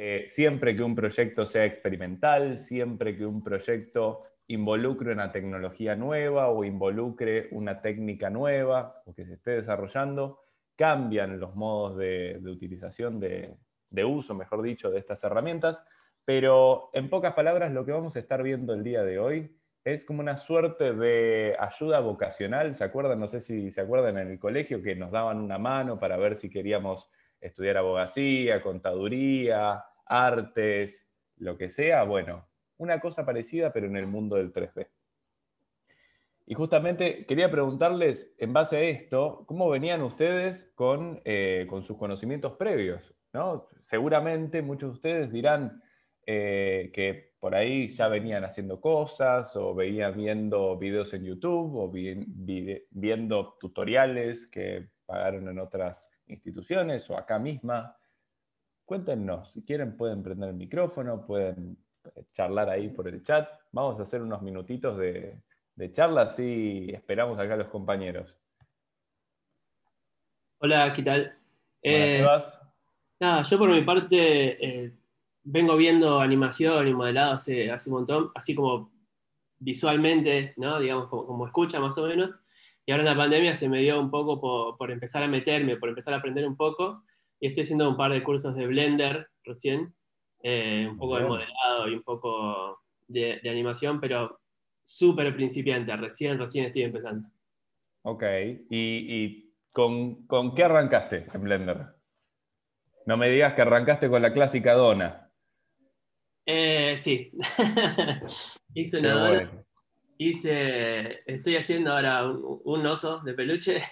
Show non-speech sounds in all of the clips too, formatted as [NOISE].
Eh, siempre que un proyecto sea experimental, siempre que un proyecto involucre una tecnología nueva o involucre una técnica nueva o que se esté desarrollando, cambian los modos de, utilización, de uso, mejor dicho, de estas herramientas. Pero en pocas palabras, lo que vamos a estar viendo el día de hoy es como una suerte de ayuda vocacional, ¿se acuerdan? No sé si se acuerdan en el colegio que nos daban una mano para ver si queríamos estudiar abogacía, contaduría, artes, lo que sea, bueno, una cosa parecida pero en el mundo del 3D. Y justamente quería preguntarles, en base a esto, ¿cómo venían ustedes con, eh, sus conocimientos previos? Seguramente muchos de ustedes dirán eh, que por ahí ya venían haciendo cosas o venían viendo videos en YouTube o viendo tutoriales que pagaron en otras instituciones o acá misma Cuéntenos, si quieren pueden prender el micrófono, pueden eh, charlar ahí por el chat. Vamos a hacer unos minutitos de, de charla, así esperamos acá a los compañeros. Hola, ¿qué tal? Eh, nada, yo por mi parte eh, vengo viendo animación y modelado hace, hace un montón, así como visualmente, ¿no? digamos, como, escucha más o menos. Y ahora la pandemia se me dio un poco por, por empezar a meterme, por empezar a aprender un poco y estoy haciendo un par de cursos de Blender recién, eh, un poco de modelado y un poco de, animación, pero súper principiante, recién, recién estoy empezando. Ok, ¿y, con, con, qué arrancaste en Blender? No me digas que arrancaste con la clásica dona. Eh, sí, [LAUGHS] hice una dona. Hice, estoy haciendo ahora un oso de peluche. [LAUGHS]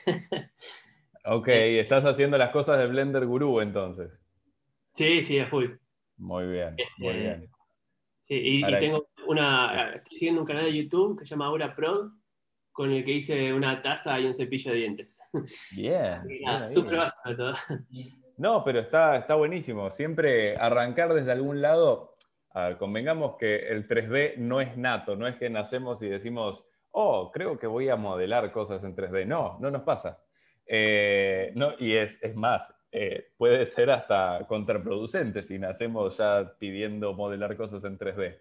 Ok, estás haciendo las cosas de Blender Guru entonces. Sí, sí, es full. Muy bien, muy este, bien. Sí, y, tengo una. Estoy siguiendo un canal de YouTube que se llama Aura Pro, con el que hice una taza y un cepillo de dientes. [LAUGHS] Bien. Súper básico todo. [LAUGHS] No, pero está, está buenísimo. Siempre arrancar desde algún lado. A ver, convengamos que el 3D no es nato, no es que nacemos y decimos, oh, creo que voy a modelar cosas en 3D. No, no nos pasa. Eh, no, y es, más, eh, puede ser hasta contraproducente si nacemos ya pidiendo modelar cosas en 3D.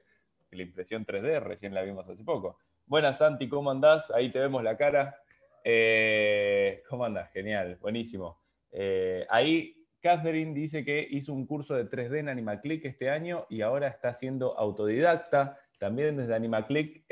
La impresión 3D recién la vimos hace poco. Buenas, Santi, ¿cómo andás? Ahí te vemos la cara. Eh, ¿Cómo andás? Genial, buenísimo. ahí Catherine dice que hizo un curso de 3D en AnimaClick este año y ahora está siendo autodidacta. También desde AnimaClick,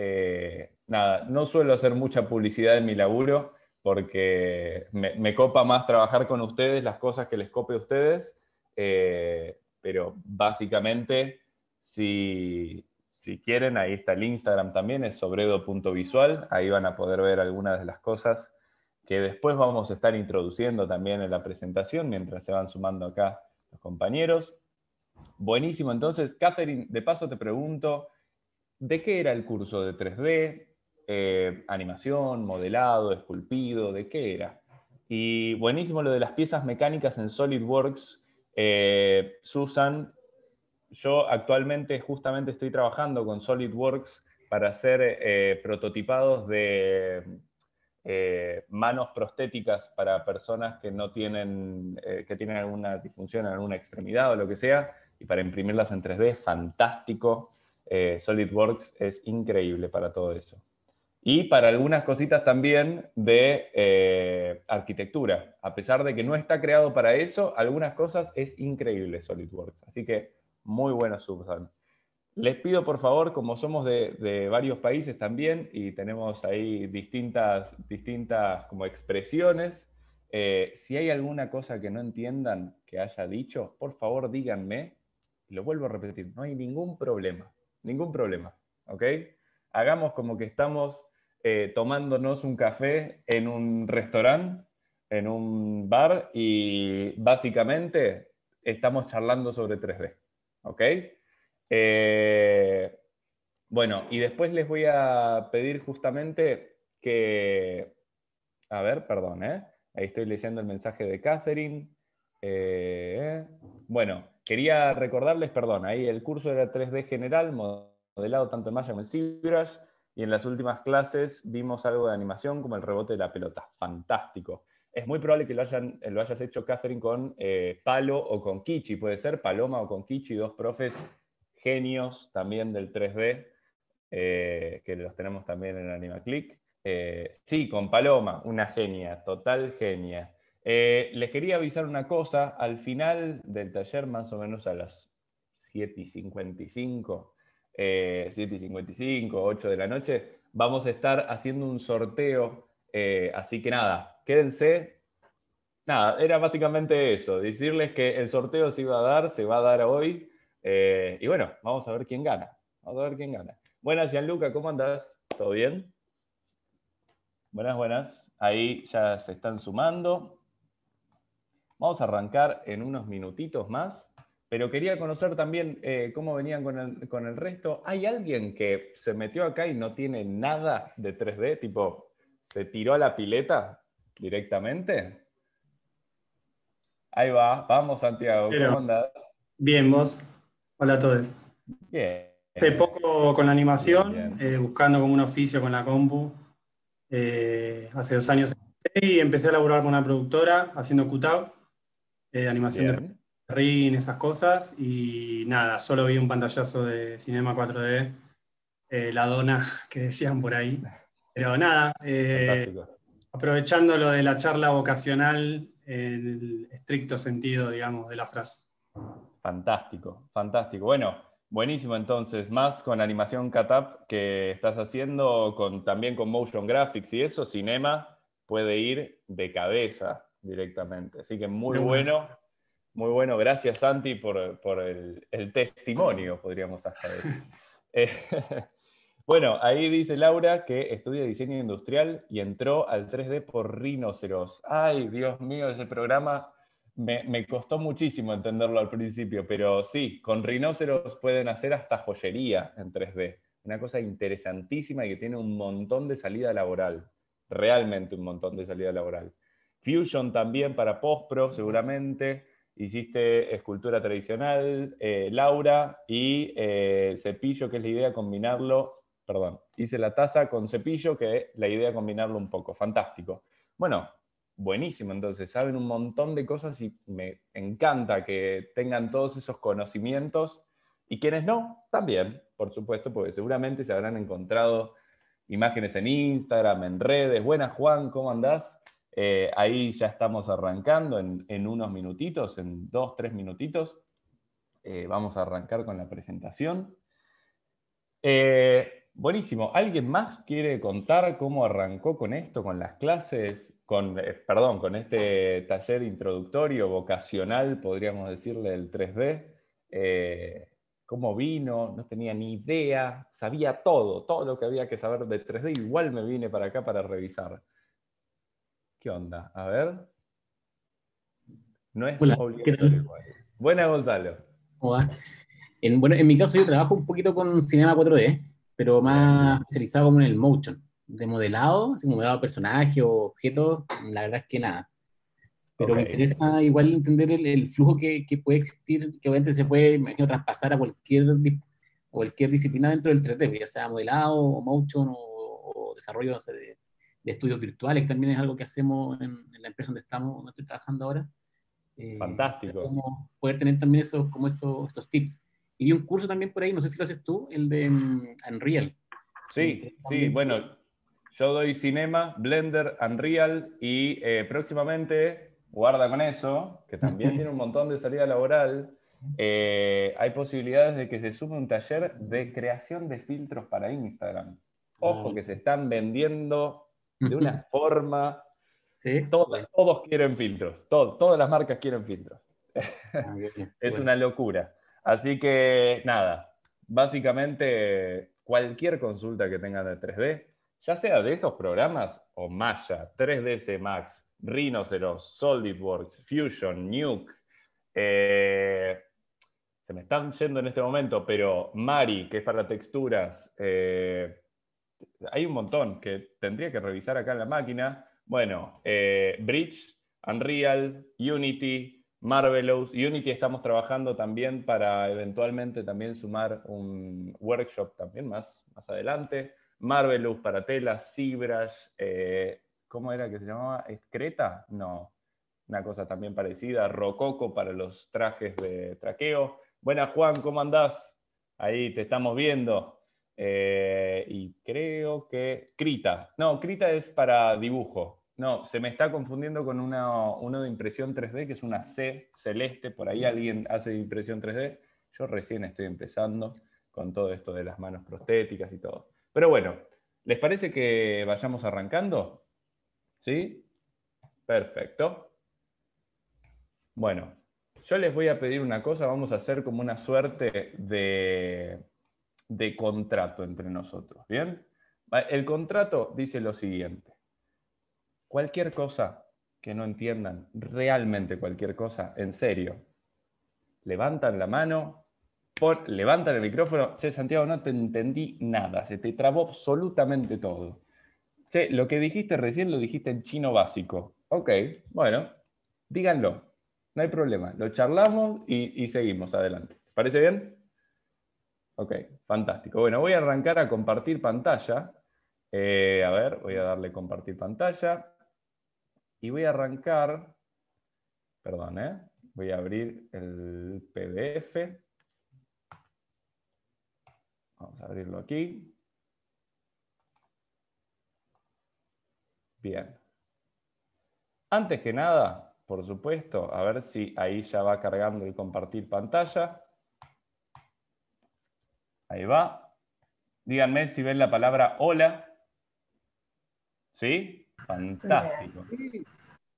nada, no suelo hacer mucha publicidad en mi laburo, porque me, copa más trabajar con ustedes, las cosas que les cope a ustedes, eh, pero básicamente, si, si, quieren, ahí está el Instagram también, es sobredo.visual, ahí van a poder ver algunas de las cosas que después vamos a estar introduciendo también en la presentación, mientras se van sumando acá los compañeros. Buenísimo, entonces, Catherine, de paso te pregunto, ¿de qué era el curso de 3D? Eh, animación, modelado, esculpido, ¿de qué era? Y buenísimo lo de las piezas mecánicas en SolidWorks. Eh, Susan, yo actualmente justamente estoy trabajando con SolidWorks para hacer eh, prototipados de manos prostéticas para personas que no tienen, que tienen alguna disfunción en alguna extremidad o lo que sea, y para imprimirlas en 3D, fantástico. SolidWorks es increíble para todo eso. Y para algunas cositas también de eh, arquitectura. A pesar de que no está creado para eso, algunas cosas es increíble SolidWorks. Así que muy bueno, Susan. Les pido por favor, como somos de, varios países también y tenemos ahí distintas, distintas como expresiones, eh, si hay alguna cosa que no entiendan que haya dicho, por favor díganme, y lo vuelvo a repetir, no hay ningún problema, ningún problema, ¿ok? Hagamos como que estamos eh, tomándonos un café en un restaurante, en un bar, y básicamente estamos charlando sobre 3D. Eh, bueno, y después les voy a pedir justamente que... A ver, perdón, ¿eh? Ahí estoy leyendo el mensaje de Catherine. bueno, quería recordarles, perdón, ahí el curso era 3D general, modelado tanto en Maya como en ZBrush. Y en las últimas clases vimos algo de animación como el rebote de la pelota. Fantástico. Es muy probable que lo, eh, hayas hecho, Catherine, con eh, Palo o con Kichi. Puede ser Paloma o con Kichi, dos profes genios también del 3D, eh, que los tenemos también en AnimaClick. sí, con Paloma, una genia, total genia. les quería avisar una cosa, al final del taller, más o menos a las 7:55. y 7 eh, y 55, 8 de la noche, vamos a estar haciendo un sorteo. Eh, así que nada, quédense. Nada, era básicamente eso, decirles que el sorteo se iba a dar, se va a dar hoy. Eh, y bueno, vamos a ver quién gana. Vamos a ver quién gana. Buenas, Gianluca, ¿cómo andas ¿Todo bien? Buenas, buenas. Ahí ya se están sumando. Vamos a arrancar en unos minutitos más. Pero quería conocer también eh, cómo venían con el, resto. ¿Hay alguien que se metió acá y no tiene nada de 3D? Tipo, ¿se tiró a la pileta directamente? Ahí va, vamos Santiago, ¿qué ¿cómo Bien, vos. Hola a todos. Bien. Hace poco con la animación, eh, buscando como un oficio con la compu. Eh, hace dos años empecé y empecé a laburar con una productora haciendo cutout, eh, animación de esas cosas. Y nada, solo vi un pantallazo de Cinema 4D, eh, la dona [LAUGHS] que decían por ahí. Pero nada, eh, aprovechando lo de la charla vocacional en el estricto sentido, digamos, de la frase. Fantástico, fantástico. Bueno, buenísimo entonces, más con animación catap que estás haciendo, con, también con motion graphics y eso, cinema puede ir de cabeza directamente. Así que muy, bueno muy bueno, gracias Santi por, el, testimonio, podríamos hasta [LAUGHS] eh, [LAUGHS] bueno, ahí dice Laura que estudia diseño industrial y entró al 3D por rinoceros. Ay, Dios mío, ese programa me, me costó muchísimo entenderlo al principio, pero sí, con rinoceros pueden hacer hasta joyería en 3D. Una cosa interesantísima y que tiene un montón de salida laboral, realmente un montón de salida laboral. Fusion también para Postpro, seguramente hiciste escultura tradicional, eh, Laura, y eh, cepillo, que es la idea combinarlo, perdón, hice la taza con cepillo, que es la idea combinarlo un poco, fantástico. Bueno, buenísimo, entonces, saben un montón de cosas y me encanta que tengan todos esos conocimientos, y quienes no, también, por supuesto, porque seguramente se habrán encontrado imágenes en Instagram, en redes. Buenas, Juan, ¿cómo andás? Eh, ahí ya estamos arrancando en, unos minutitos, en dos, tres minutitos. Eh, vamos a arrancar con la presentación. Eh, buenísimo. ¿Alguien más quiere contar cómo arrancó con esto, con las clases, con, perdón, con este taller introductorio, vocacional, podríamos decirle, del 3D? ¿Cómo vino? No tenía ni idea, sabía todo, todo lo que había que saber de 3D, igual me vine para acá para revisar. ¿Qué onda? A ver. No es Gonzalo. En, bueno, en mi caso yo trabajo un poquito con cinema 4D, pero más especializado como en el motion, de modelado, como modelado personaje o objeto, la verdad es que nada. Pero me interesa igual entender el, flujo que, puede existir, que obviamente se puede, imagino, traspasar a cualquier, cualquier disciplina dentro del 3D, ya sea modelado, o motion o, desarrollo de, de estudios virtuales, que también es algo que hacemos en, la empresa donde estamos, donde estoy trabajando ahora. Eh, Fantástico. poder tener también esos, como esos, estos tips. Y vi un curso también por ahí, no sé si lo haces tú, el de mm, Unreal. Sí, sí, bueno, yo doy Cinema, Blender, Unreal y eh, próximamente, guarda con eso, que también [LAUGHS] tiene un montón de salida laboral, eh, hay posibilidades de que se sume un taller de creación de filtros para Instagram. Ojo ah. que se están vendiendo de una [LAUGHS] forma. Todos, quieren filtros, todas las marcas quieren filtros. Ah, [LAUGHS] es una locura. Así que nada, básicamente cualquier consulta que tengan de 3D, ya sea de esos programas o Maya, 3ds Max, Rhinoceros, SolidWorks, Fusion, Nuke, eh, se me están yendo en este momento, pero Mari, que es para texturas, eh, hay un montón que tendría que revisar acá en la máquina. Bueno, eh, Bridge, Unreal, Unity, Marvelous. Unity estamos trabajando también para eventualmente también sumar un workshop también más, más adelante. Marvelous para telas, Zbrush, eh, ¿cómo era que se llamaba? ¿Creta? No, una cosa también parecida. Rococo para los trajes de traqueo. Buenas Juan, ¿cómo andás? Ahí te estamos viendo. Eh, y creo que. Krita. No, Krita es para dibujo. No, se me está confundiendo con una, uno de impresión 3D, que es una C celeste. Por ahí alguien hace impresión 3D. Yo recién estoy empezando con todo esto de las manos prostéticas y todo. Pero bueno, ¿les parece que vayamos arrancando? ¿Sí? Perfecto. Bueno, yo les voy a pedir una cosa, vamos a hacer como una suerte de de contrato entre nosotros. ¿Bien? El contrato dice lo siguiente. Cualquier cosa que no entiendan, realmente cualquier cosa, en serio, levantan la mano, por levantan el micrófono, che, Santiago, no te entendí nada, se te trabó absolutamente todo. Che, lo que dijiste recién lo dijiste en chino básico. Ok, bueno, díganlo, no hay problema, lo charlamos y, y seguimos adelante. ¿Parece bien? Ok, fantástico. Bueno, voy a arrancar a compartir pantalla. Eh, a ver, voy a darle compartir pantalla. Y voy a arrancar, perdón, eh, voy a abrir el PDF. Vamos a abrirlo aquí. Bien. Antes que nada, por supuesto, a ver si ahí ya va cargando el compartir pantalla. Ahí va. Díganme si ven la palabra hola. ¿Sí? Fantástico.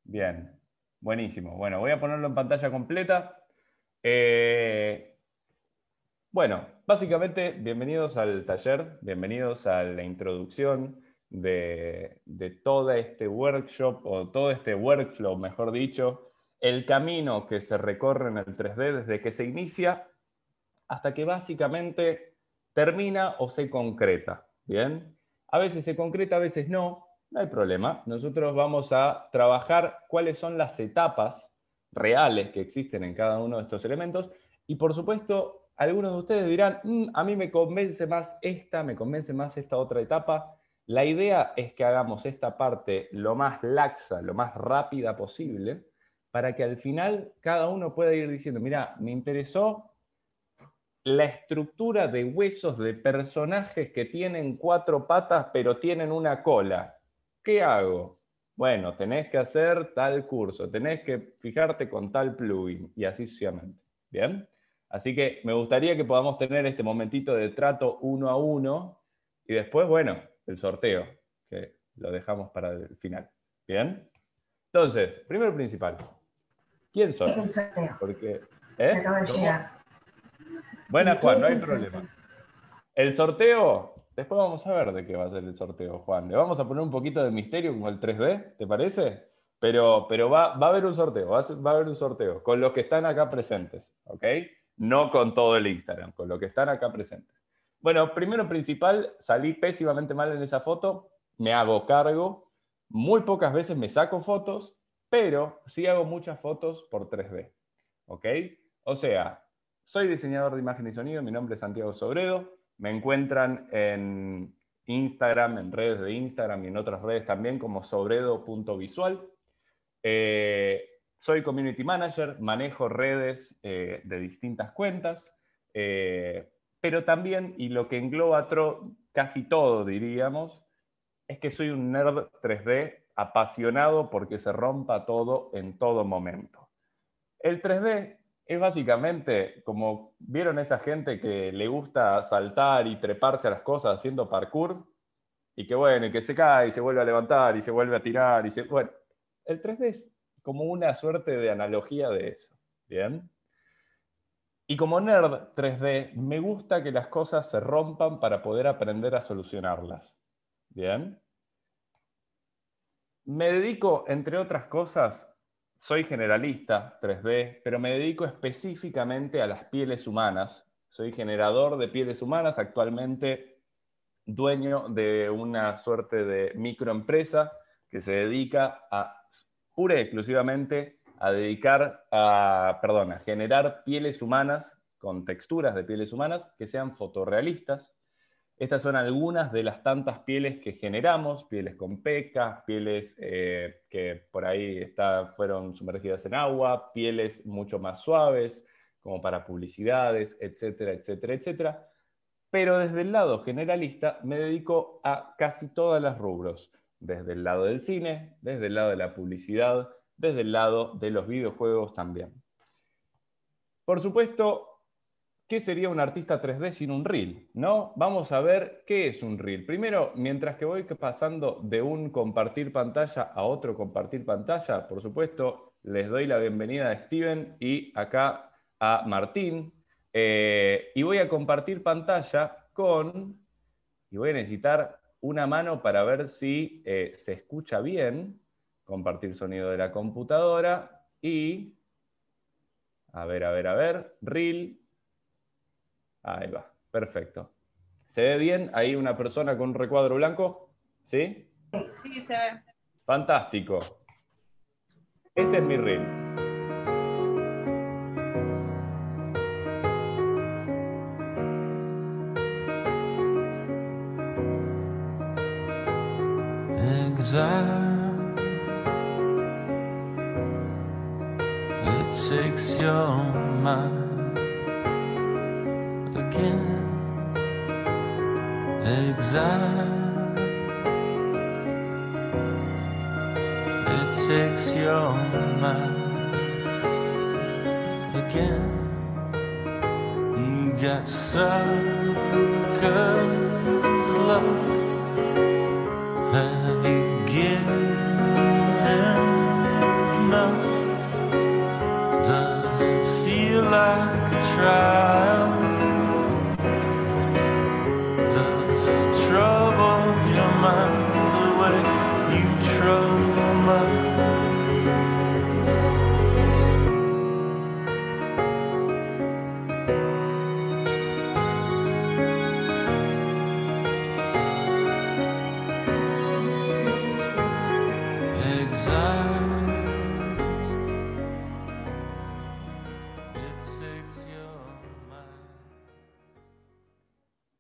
Bien. Buenísimo. Bueno, voy a ponerlo en pantalla completa. Eh, bueno, básicamente, bienvenidos al taller, bienvenidos a la introducción de, de todo este workshop o todo este workflow, mejor dicho, el camino que se recorre en el 3D desde que se inicia hasta que básicamente termina o se concreta. ¿Bien? A veces se concreta, a veces no. No hay problema. Nosotros vamos a trabajar cuáles son las etapas reales que existen en cada uno de estos elementos. Y por supuesto, algunos de ustedes dirán, mm, a mí me convence más esta, me convence más esta otra etapa. La idea es que hagamos esta parte lo más laxa, lo más rápida posible, para que al final cada uno pueda ir diciendo, mira, me interesó la estructura de huesos de personajes que tienen cuatro patas pero tienen una cola. ¿Qué hago? Bueno, tenés que hacer tal curso, tenés que fijarte con tal plugin y así sucesivamente. ¿Bien? Así que me gustaría que podamos tener este momentito de trato uno a uno y después, bueno, el sorteo, que lo dejamos para el final. ¿Bien? Entonces, primero principal, ¿quién soy? Es Porque, ¿eh? Bueno Juan, no hay problema. El sorteo, después vamos a ver de qué va a ser el sorteo, Juan. Le vamos a poner un poquito de misterio Como el 3D, ¿te parece? Pero, pero va, a haber un sorteo, va va a haber un sorteo con los que están acá presentes, ¿ok? No con todo el Instagram, con los que están acá presentes. Bueno, primero principal, salí pésimamente mal en esa foto, me hago cargo, muy pocas veces me saco fotos, pero sí hago muchas fotos por 3D, ¿ok? O sea, soy diseñador de imagen y sonido, mi nombre es Santiago Sobredo, me encuentran en Instagram, en redes de Instagram y en otras redes también como sobredo.visual. Eh, soy community manager, manejo redes eh, de distintas cuentas, eh, pero también, y lo que engloba tro, casi todo, diríamos, es que soy un nerd 3D apasionado porque se rompa todo en todo momento. El 3D es básicamente como vieron esa gente que le gusta saltar y treparse a las cosas haciendo parkour y que bueno, y que se cae y se vuelve a levantar y se vuelve a tirar y Bueno, el 3D es como una suerte de analogía de eso, ¿bien? Y como nerd 3D, me gusta que las cosas se rompan para poder aprender a solucionarlas, ¿bien? Me dedico, entre otras cosas, soy generalista 3D, pero me dedico específicamente a las pieles humanas. Soy generador de pieles humanas, actualmente dueño de una suerte de microempresa que se dedica a pura y exclusivamente a dedicar a, a generar pieles humanas con texturas de pieles humanas que sean fotorrealistas estas son algunas de las tantas pieles que generamos, pieles con pecas, pieles eh, que por ahí fueron sumergidas en agua, pieles mucho más suaves, como para publicidades, etcétera, etcétera, etcétera. Pero desde el lado generalista me dedico a casi todos los rubros, desde el lado del cine, desde el lado de la publicidad, desde el lado de los videojuegos también. Por supuesto, ¿Qué sería un artista 3D sin un reel? ¿No? Vamos a ver qué es un reel. Primero, mientras que voy pasando de un compartir pantalla a otro compartir pantalla, por supuesto, les doy la bienvenida a Steven y acá a Martín. Eh, y voy a compartir pantalla con, y voy a necesitar una mano para ver si eh, se escucha bien, compartir sonido de la computadora y, a ver, a ver, a ver, reel, Ahí va, perfecto. ¿Se ve bien ahí una persona con un recuadro blanco? ¿Sí? Sí, se ve. Fantástico. Este es mi reel. thinking exile. It takes your mind again. You Got suckers luck. Have you given up? Does it feel like a trial?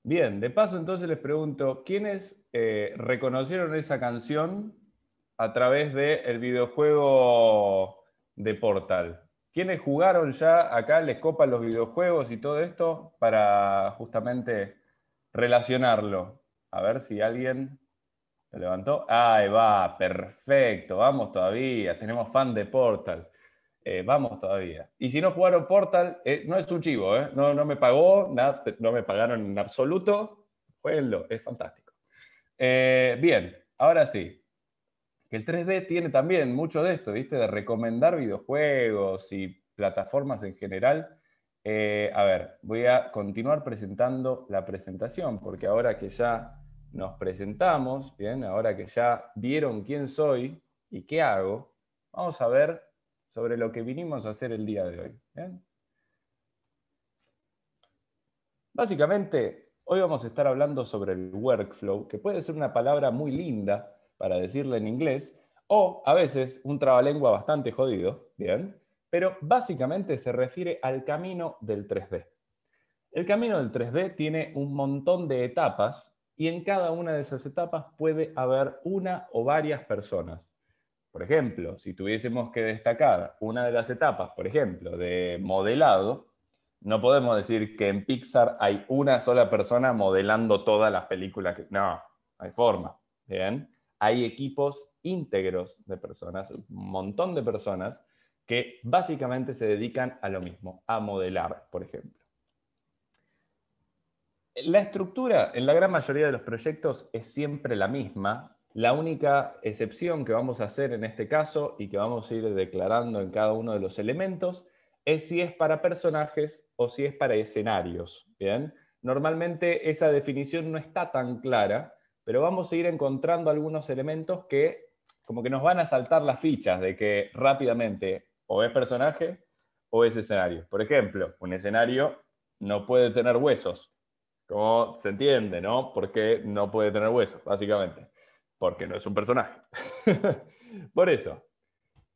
Bien, de paso entonces les pregunto, ¿quiénes eh, reconocieron esa canción a través del el videojuego de Portal? ¿Quiénes jugaron ya acá, les copan los videojuegos y todo esto para justamente relacionarlo? A ver si alguien se levantó. Ahí va, perfecto, vamos todavía, tenemos fan de Portal. Eh, vamos todavía. Y si no jugaron Portal, eh, no es un chivo, eh, no, no me pagó, nada, no me pagaron en absoluto, jueguenlo, es fantástico. bien, ahora sí, el 3D tiene también mucho de esto, ¿viste? De recomendar videojuegos y plataformas en general. a ver, voy a continuar presentando la presentación, porque ahora que ya nos presentamos, bien, ahora que ya vieron quién soy y qué hago, vamos a ver sobre lo que vinimos a hacer el día de hoy. Básicamente, hoy vamos a estar hablando sobre el workflow, que puede ser una palabra muy linda para decirla en inglés, o a veces un trabalengua bastante jodido, ¿bien? Pero básicamente se refiere al camino del 3D. El camino del 3D tiene un montón de etapas y en cada una de esas etapas puede haber una o varias personas. Por ejemplo, si tuviésemos que destacar una de las etapas, por ejemplo, de modelado, no podemos decir que en Pixar hay una sola persona modelando todas las películas. No, hay forma. Hay equipos íntegros de personas, un montón de personas que básicamente se dedican a lo mismo, a modelar, por ejemplo. La estructura en la gran mayoría de los proyectos es siempre la misma, la única excepción que vamos a hacer en este caso y que vamos a ir declarando en cada uno de los elementos es si es para personajes o si es para escenarios. ¿bien? Normalmente esa definición no está tan clara, pero vamos a ir encontrando algunos elementos que como que nos van a saltar las fichas de que rápidamente o es personaje o es escenario. Por ejemplo, un escenario no puede tener huesos. Como se entiende, ¿no? Porque no puede tener huesos, básicamente porque no es un personaje. [LAUGHS] Por eso,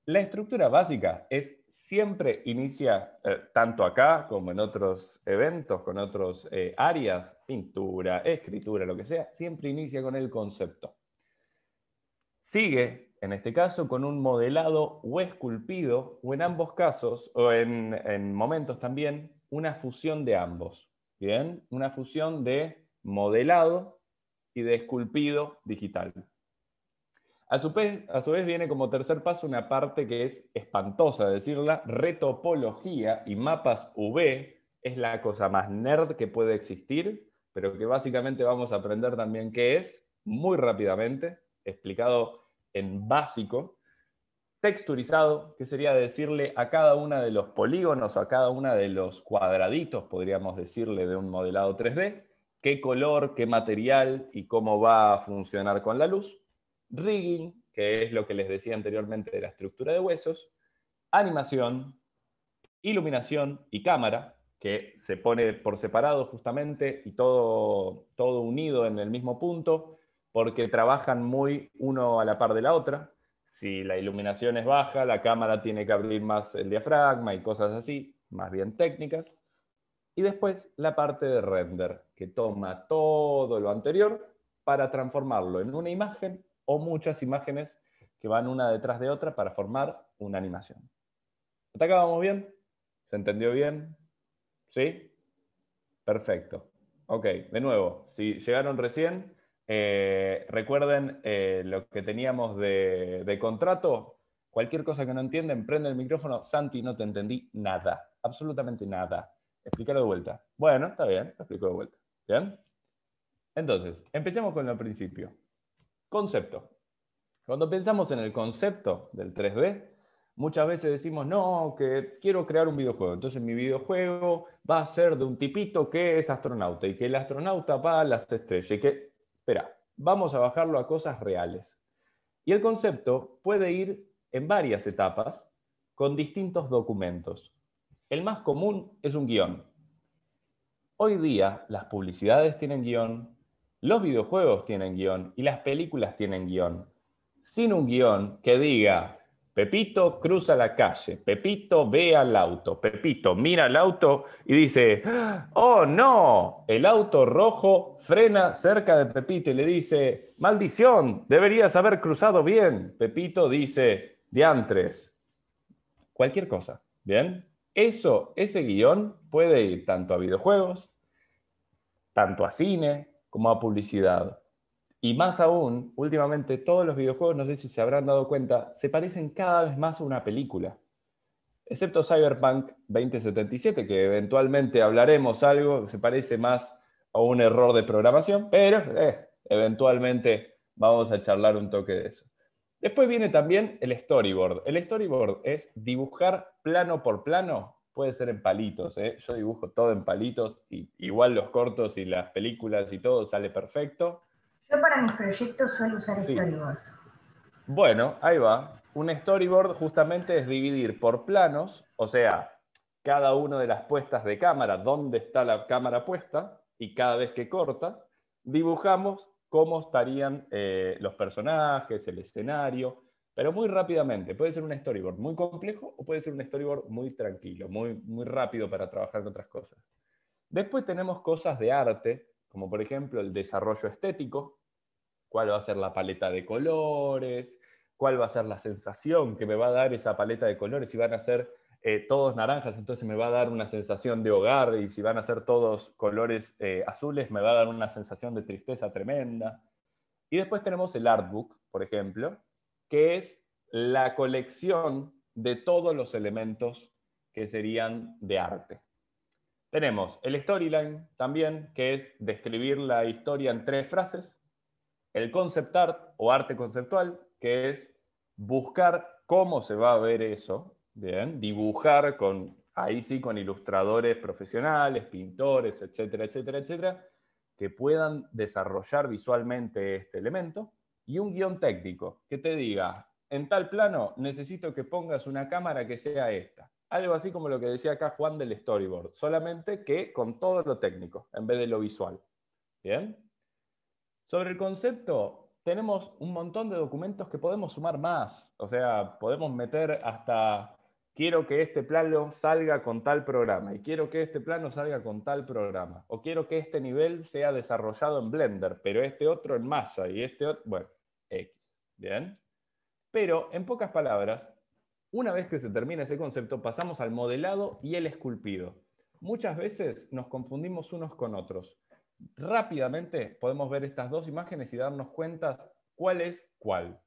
la estructura básica es siempre inicia, eh, tanto acá como en otros eventos, con otras eh, áreas, pintura, escritura, lo que sea, siempre inicia con el concepto. Sigue, en este caso, con un modelado o esculpido, o en ambos casos, o en, en momentos también, una fusión de ambos. ¿Bien? Una fusión de modelado y de esculpido digital. A su, vez, viene como tercer paso una parte que es espantosa decirla, retopología y mapas V es la cosa más nerd que puede existir, pero que básicamente vamos a aprender también qué es muy rápidamente, explicado en básico, texturizado, que sería decirle a cada uno de los polígonos, a cada uno de los cuadraditos, podríamos decirle, de un modelado 3D, qué color, qué material y cómo va a funcionar con la luz rigging, que es lo que les decía anteriormente de la estructura de huesos, animación, iluminación y cámara, que se pone por separado justamente y todo, todo unido en el mismo punto, porque trabajan muy uno a la par de la otra. Si la iluminación es baja, la cámara tiene que abrir más el diafragma y cosas así, más bien técnicas. Y después la parte de render, que toma todo lo anterior para transformarlo en una imagen o muchas imágenes que van una detrás de otra para formar una animación. ¿Hasta acabamos bien? ¿Se entendió bien? ¿Sí? Perfecto. Ok, de nuevo, si llegaron recién, eh, recuerden eh, lo que teníamos de, contrato. Cualquier cosa que no entiendan, prende el micrófono. Santi, no te entendí nada, absolutamente nada. Explícalo de vuelta. Bueno, está bien, lo explico de vuelta. ¿Bien? Entonces, empecemos con el principio. Concepto. Cuando pensamos en el concepto del 3D, muchas veces decimos, no, que quiero crear un videojuego. Entonces mi videojuego va a ser de un tipito que es astronauta y que el astronauta va a las estrellas y que, espera, vamos a bajarlo a cosas reales. Y el concepto puede ir en varias etapas con distintos documentos. El más común es un guión. Hoy día las publicidades tienen guión, los videojuegos tienen guión y las películas tienen guión. Sin un guión que diga, Pepito cruza la calle, Pepito ve al auto, Pepito mira al auto y dice, oh no, el auto rojo frena cerca de Pepito y le dice, maldición, deberías haber cruzado bien. Pepito dice, diantres, cualquier cosa, ¿bien? Eso, ese guión puede ir tanto a videojuegos, tanto a cine, como a publicidad. Y más aún, últimamente todos los videojuegos, no sé si se habrán dado cuenta, se parecen cada vez más a una película. Excepto Cyberpunk 2077, que eventualmente hablaremos algo, se parece más a un error de programación, pero eh, eventualmente vamos a charlar un toque de eso. Después viene también el storyboard. El storyboard es dibujar plano por plano puede ser en palitos. ¿eh? Yo dibujo todo en palitos, y igual los cortos y las películas y todo sale perfecto. Yo para mis proyectos suelo usar storyboards. Bueno, ahí va. Un storyboard justamente es dividir por planos, o sea, cada una de las puestas de cámara, dónde está la cámara puesta, y cada vez que corta, dibujamos cómo estarían eh, los personajes, el escenario, pero muy rápidamente. Puede ser un storyboard muy complejo o puede ser un storyboard muy tranquilo, muy, muy rápido para trabajar en otras cosas. Después tenemos cosas de arte, como por ejemplo el desarrollo estético, cuál va a ser la paleta de colores, cuál va a ser la sensación que me va a dar esa paleta de colores, si van a ser eh, todos naranjas, entonces me va a dar una sensación de hogar, y si van a ser todos colores eh, azules, me va a dar una sensación de tristeza tremenda. Y después tenemos el artbook, por ejemplo, que es la colección de todos los elementos que serían de arte. Tenemos el storyline también, que es describir la historia en tres frases. El concept art o arte conceptual, que es buscar cómo se va a ver eso, dibujar con ahí sí con ilustradores profesionales, pintores, etcétera, etcétera, etcétera, que puedan desarrollar visualmente este elemento y un guión técnico que te diga, en tal plano necesito que pongas una cámara que sea esta. Algo así como lo que decía acá Juan del storyboard, solamente que con todo lo técnico en vez de lo visual. ¿Bien? Sobre el concepto, tenemos un montón de documentos que podemos sumar más. O sea, podemos meter hasta quiero que este plano salga con tal programa y quiero que este plano salga con tal programa. O quiero que este nivel sea desarrollado en Blender, pero este otro en Maya y este otro... Bueno, pero, en pocas palabras, una vez que se termina ese concepto, pasamos al modelado y el esculpido. Muchas veces nos confundimos unos con otros. Rápidamente podemos ver estas dos imágenes y darnos cuenta cuál es cuál.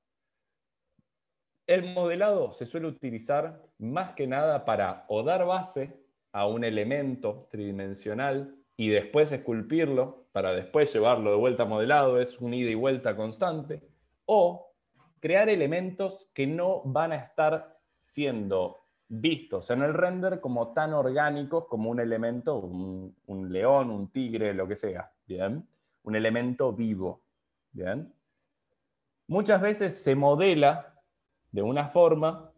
El modelado se suele utilizar más que nada para o dar base a un elemento tridimensional y después esculpirlo para después llevarlo de vuelta a modelado, es un ida y vuelta constante o crear elementos que no van a estar siendo vistos en el render como tan orgánicos como un elemento, un, león, un tigre, lo que sea, ¿bien? Un elemento vivo, ¿bien? Muchas veces se modela de una forma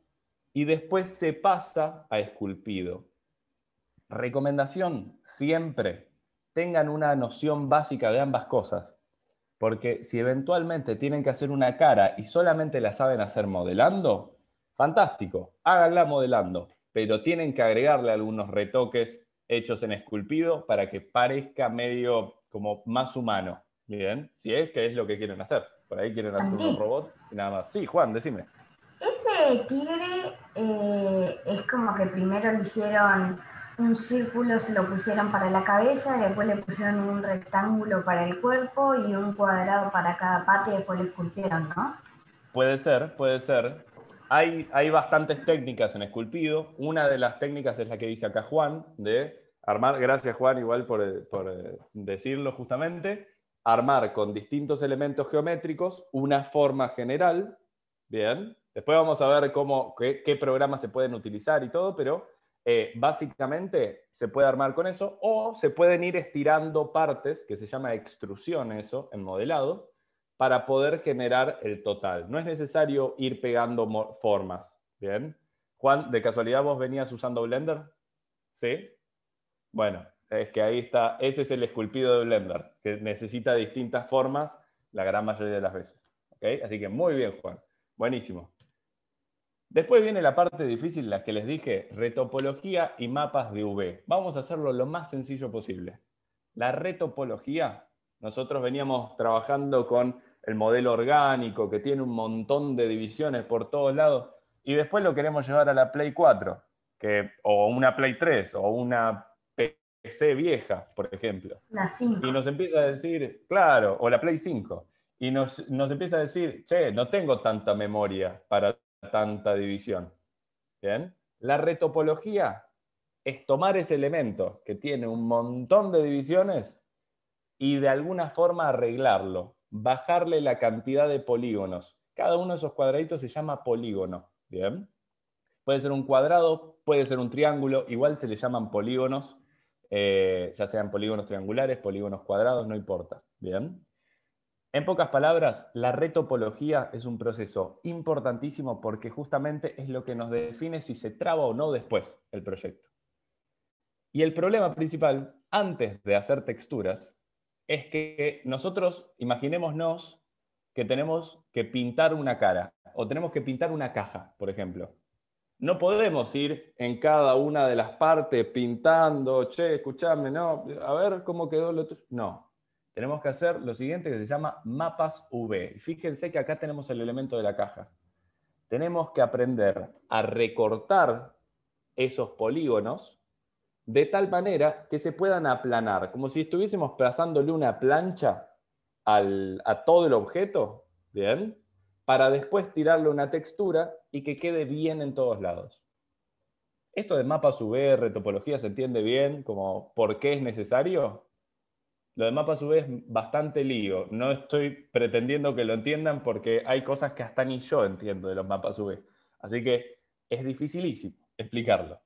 y después se pasa a esculpido. Recomendación, siempre tengan una noción básica de ambas cosas. Porque si eventualmente tienen que hacer una cara y solamente la saben hacer modelando, fantástico, háganla modelando, pero tienen que agregarle algunos retoques hechos en esculpido para que parezca medio como más humano. Bien, si es que es lo que quieren hacer. Por ahí quieren hacer un robot y nada más. Sí, Juan, decime. Ese tigre eh, es como que primero lo hicieron un círculo se lo pusieron para la cabeza, y después le pusieron un rectángulo para el cuerpo y un cuadrado para cada parte y después lo esculpieron, ¿no? Puede ser, puede ser. Hay, hay bastantes técnicas en esculpido. Una de las técnicas es la que dice acá Juan, de armar, gracias Juan igual por, eh, decirlo justamente, armar con distintos elementos geométricos una forma general, ¿bien? Después vamos a ver cómo, qué programas se pueden utilizar y todo, pero eh, básicamente se puede armar con eso o se pueden ir estirando partes, que se llama extrusión eso, en modelado, para poder generar el total. No es necesario ir pegando formas, ¿bien? Juan, ¿de casualidad vos venías usando Blender? ¿Sí? Bueno, es que ahí está, ese es el esculpido de Blender, que necesita distintas formas la gran mayoría de las veces. Así que muy bien, Juan. Buenísimo. Después viene la parte difícil, la que les dije, retopología y mapas de V. Vamos a hacerlo lo más sencillo posible. La retopología, nosotros veníamos trabajando con el modelo orgánico que tiene un montón de divisiones por todos lados y después lo queremos llevar a la Play 4, que, o una Play 3, o una PC vieja, por ejemplo. La 5. Y nos empieza a decir, claro, o la Play 5. Y nos, nos empieza a decir, che, no tengo tanta memoria para tanta división. ¿Bien? La retopología es tomar ese elemento que tiene un montón de divisiones y de alguna forma arreglarlo, bajarle la cantidad de polígonos. Cada uno de esos cuadraditos se llama polígono. ¿Bien? Puede ser un cuadrado, puede ser un triángulo, igual se le llaman polígonos, eh, ya sean polígonos triangulares, polígonos cuadrados, no importa. ¿Bien? En pocas palabras, la retopología es un proceso importantísimo porque justamente es lo que nos define si se traba o no después el proyecto. Y el problema principal, antes de hacer texturas, es que nosotros imaginémonos que tenemos que pintar una cara o tenemos que pintar una caja, por ejemplo. No podemos ir en cada una de las partes pintando, che, escúchame! no, a ver cómo quedó lo otro. No, tenemos que hacer lo siguiente que se llama mapas V. Fíjense que acá tenemos el elemento de la caja. Tenemos que aprender a recortar esos polígonos de tal manera que se puedan aplanar, como si estuviésemos plazándole una plancha a todo el objeto, ¿bien? Para después tirarle una textura y que quede bien en todos lados. Esto de mapas UV, topología, se entiende bien como por qué es necesario, lo de mapas a es bastante lío. No estoy pretendiendo que lo entiendan porque hay cosas que hasta ni yo entiendo de los mapas a Así que es dificilísimo explicarlo.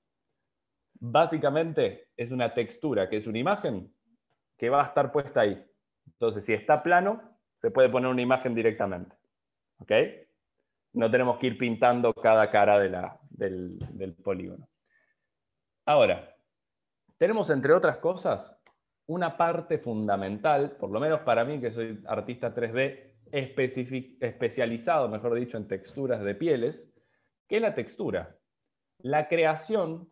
Básicamente es una textura, que es una imagen que va a estar puesta ahí. Entonces, si está plano, se puede poner una imagen directamente. ¿Ok? No tenemos que ir pintando cada cara del, del polígono. Ahora, tenemos entre otras cosas una parte fundamental, por lo menos para mí que soy artista 3D especializado, mejor dicho, en texturas de pieles, que es la textura. La creación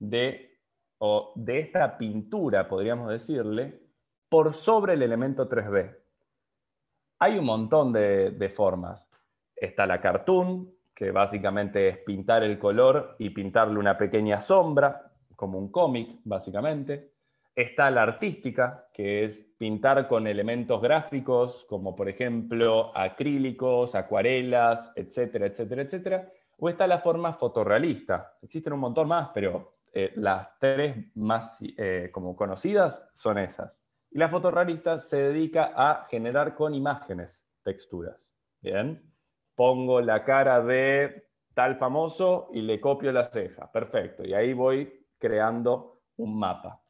de, o de esta pintura, podríamos decirle, por sobre el elemento 3D. Hay un montón de, de formas. Está la cartoon, que básicamente es pintar el color y pintarle una pequeña sombra, como un cómic, básicamente. Está la artística, que es pintar con elementos gráficos, como por ejemplo acrílicos, acuarelas, etcétera, etcétera, etcétera. O está la forma fotorrealista. Existen un montón más, pero eh, las tres más eh, como conocidas son esas. Y la fotorrealista se dedica a generar con imágenes texturas. Bien, pongo la cara de tal famoso y le copio la ceja. Perfecto. Y ahí voy creando un mapa.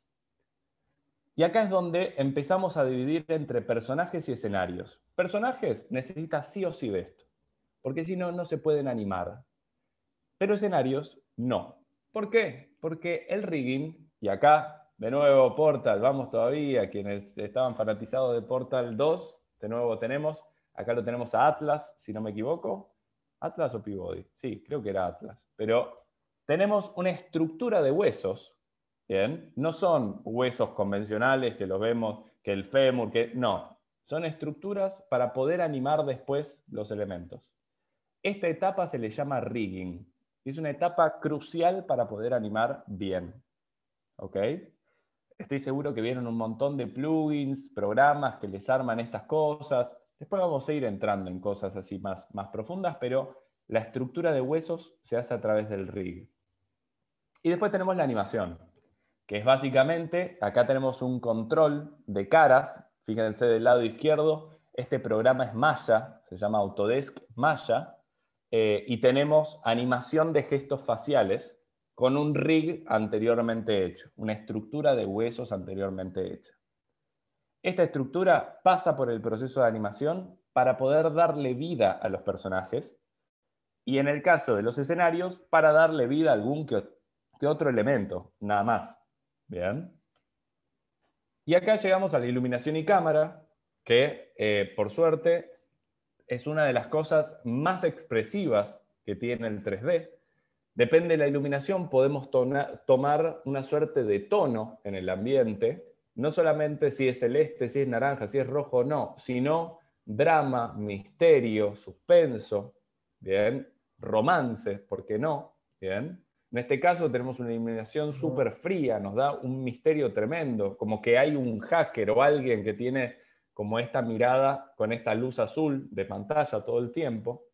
Y acá es donde empezamos a dividir entre personajes y escenarios. Personajes necesita sí o sí de esto, porque si no, no se pueden animar. Pero escenarios no. ¿Por qué? Porque el rigging, y acá de nuevo Portal, vamos todavía, quienes estaban fanatizados de Portal 2, de nuevo tenemos, acá lo tenemos a Atlas, si no me equivoco. Atlas o Peabody, sí, creo que era Atlas. Pero tenemos una estructura de huesos no son huesos convencionales que los vemos, que el fémur, que... No, son estructuras para poder animar después los elementos. Esta etapa se le llama rigging. Es una etapa crucial para poder animar bien. Estoy seguro que vieron un montón de plugins, programas que les arman estas cosas. Después vamos a ir entrando en cosas así más, más profundas, pero la estructura de huesos se hace a través del rig. Y después tenemos la animación que es básicamente, acá tenemos un control de caras, fíjense del lado izquierdo, este programa es Maya, se llama Autodesk Maya, eh, y tenemos animación de gestos faciales con un rig anteriormente hecho, una estructura de huesos anteriormente hecha. Esta estructura pasa por el proceso de animación para poder darle vida a los personajes y en el caso de los escenarios, para darle vida a algún que otro elemento, nada más. Bien. Y acá llegamos a la iluminación y cámara, que eh, por suerte es una de las cosas más expresivas que tiene el 3D. Depende de la iluminación, podemos tomar una suerte de tono en el ambiente, no solamente si es celeste, si es naranja, si es rojo o no, sino drama, misterio, suspenso, bien, romance, ¿por qué no? Bien. En este caso tenemos una iluminación súper fría, nos da un misterio tremendo, como que hay un hacker o alguien que tiene como esta mirada con esta luz azul de pantalla todo el tiempo.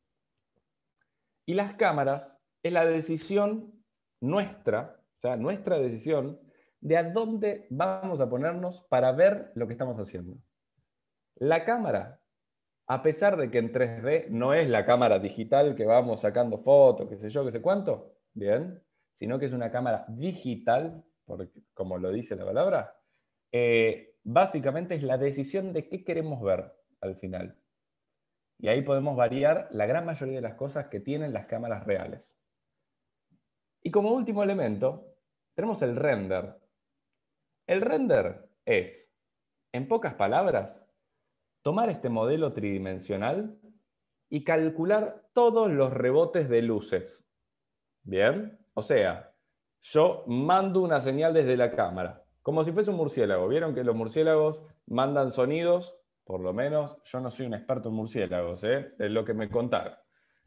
Y las cámaras es la decisión nuestra, o sea, nuestra decisión de a dónde vamos a ponernos para ver lo que estamos haciendo. La cámara, a pesar de que en 3D no es la cámara digital que vamos sacando fotos, qué sé yo, qué sé cuánto, bien, sino que es una cámara digital, como lo dice la palabra, eh, básicamente es la decisión de qué queremos ver al final. Y ahí podemos variar la gran mayoría de las cosas que tienen las cámaras reales. Y como último elemento, tenemos el render. El render es, en pocas palabras, tomar este modelo tridimensional y calcular todos los rebotes de luces. ¿Bien? O sea, yo mando una señal desde la cámara, como si fuese un murciélago. ¿Vieron que los murciélagos mandan sonidos? Por lo menos yo no soy un experto en murciélagos, ¿eh? es lo que me contaron.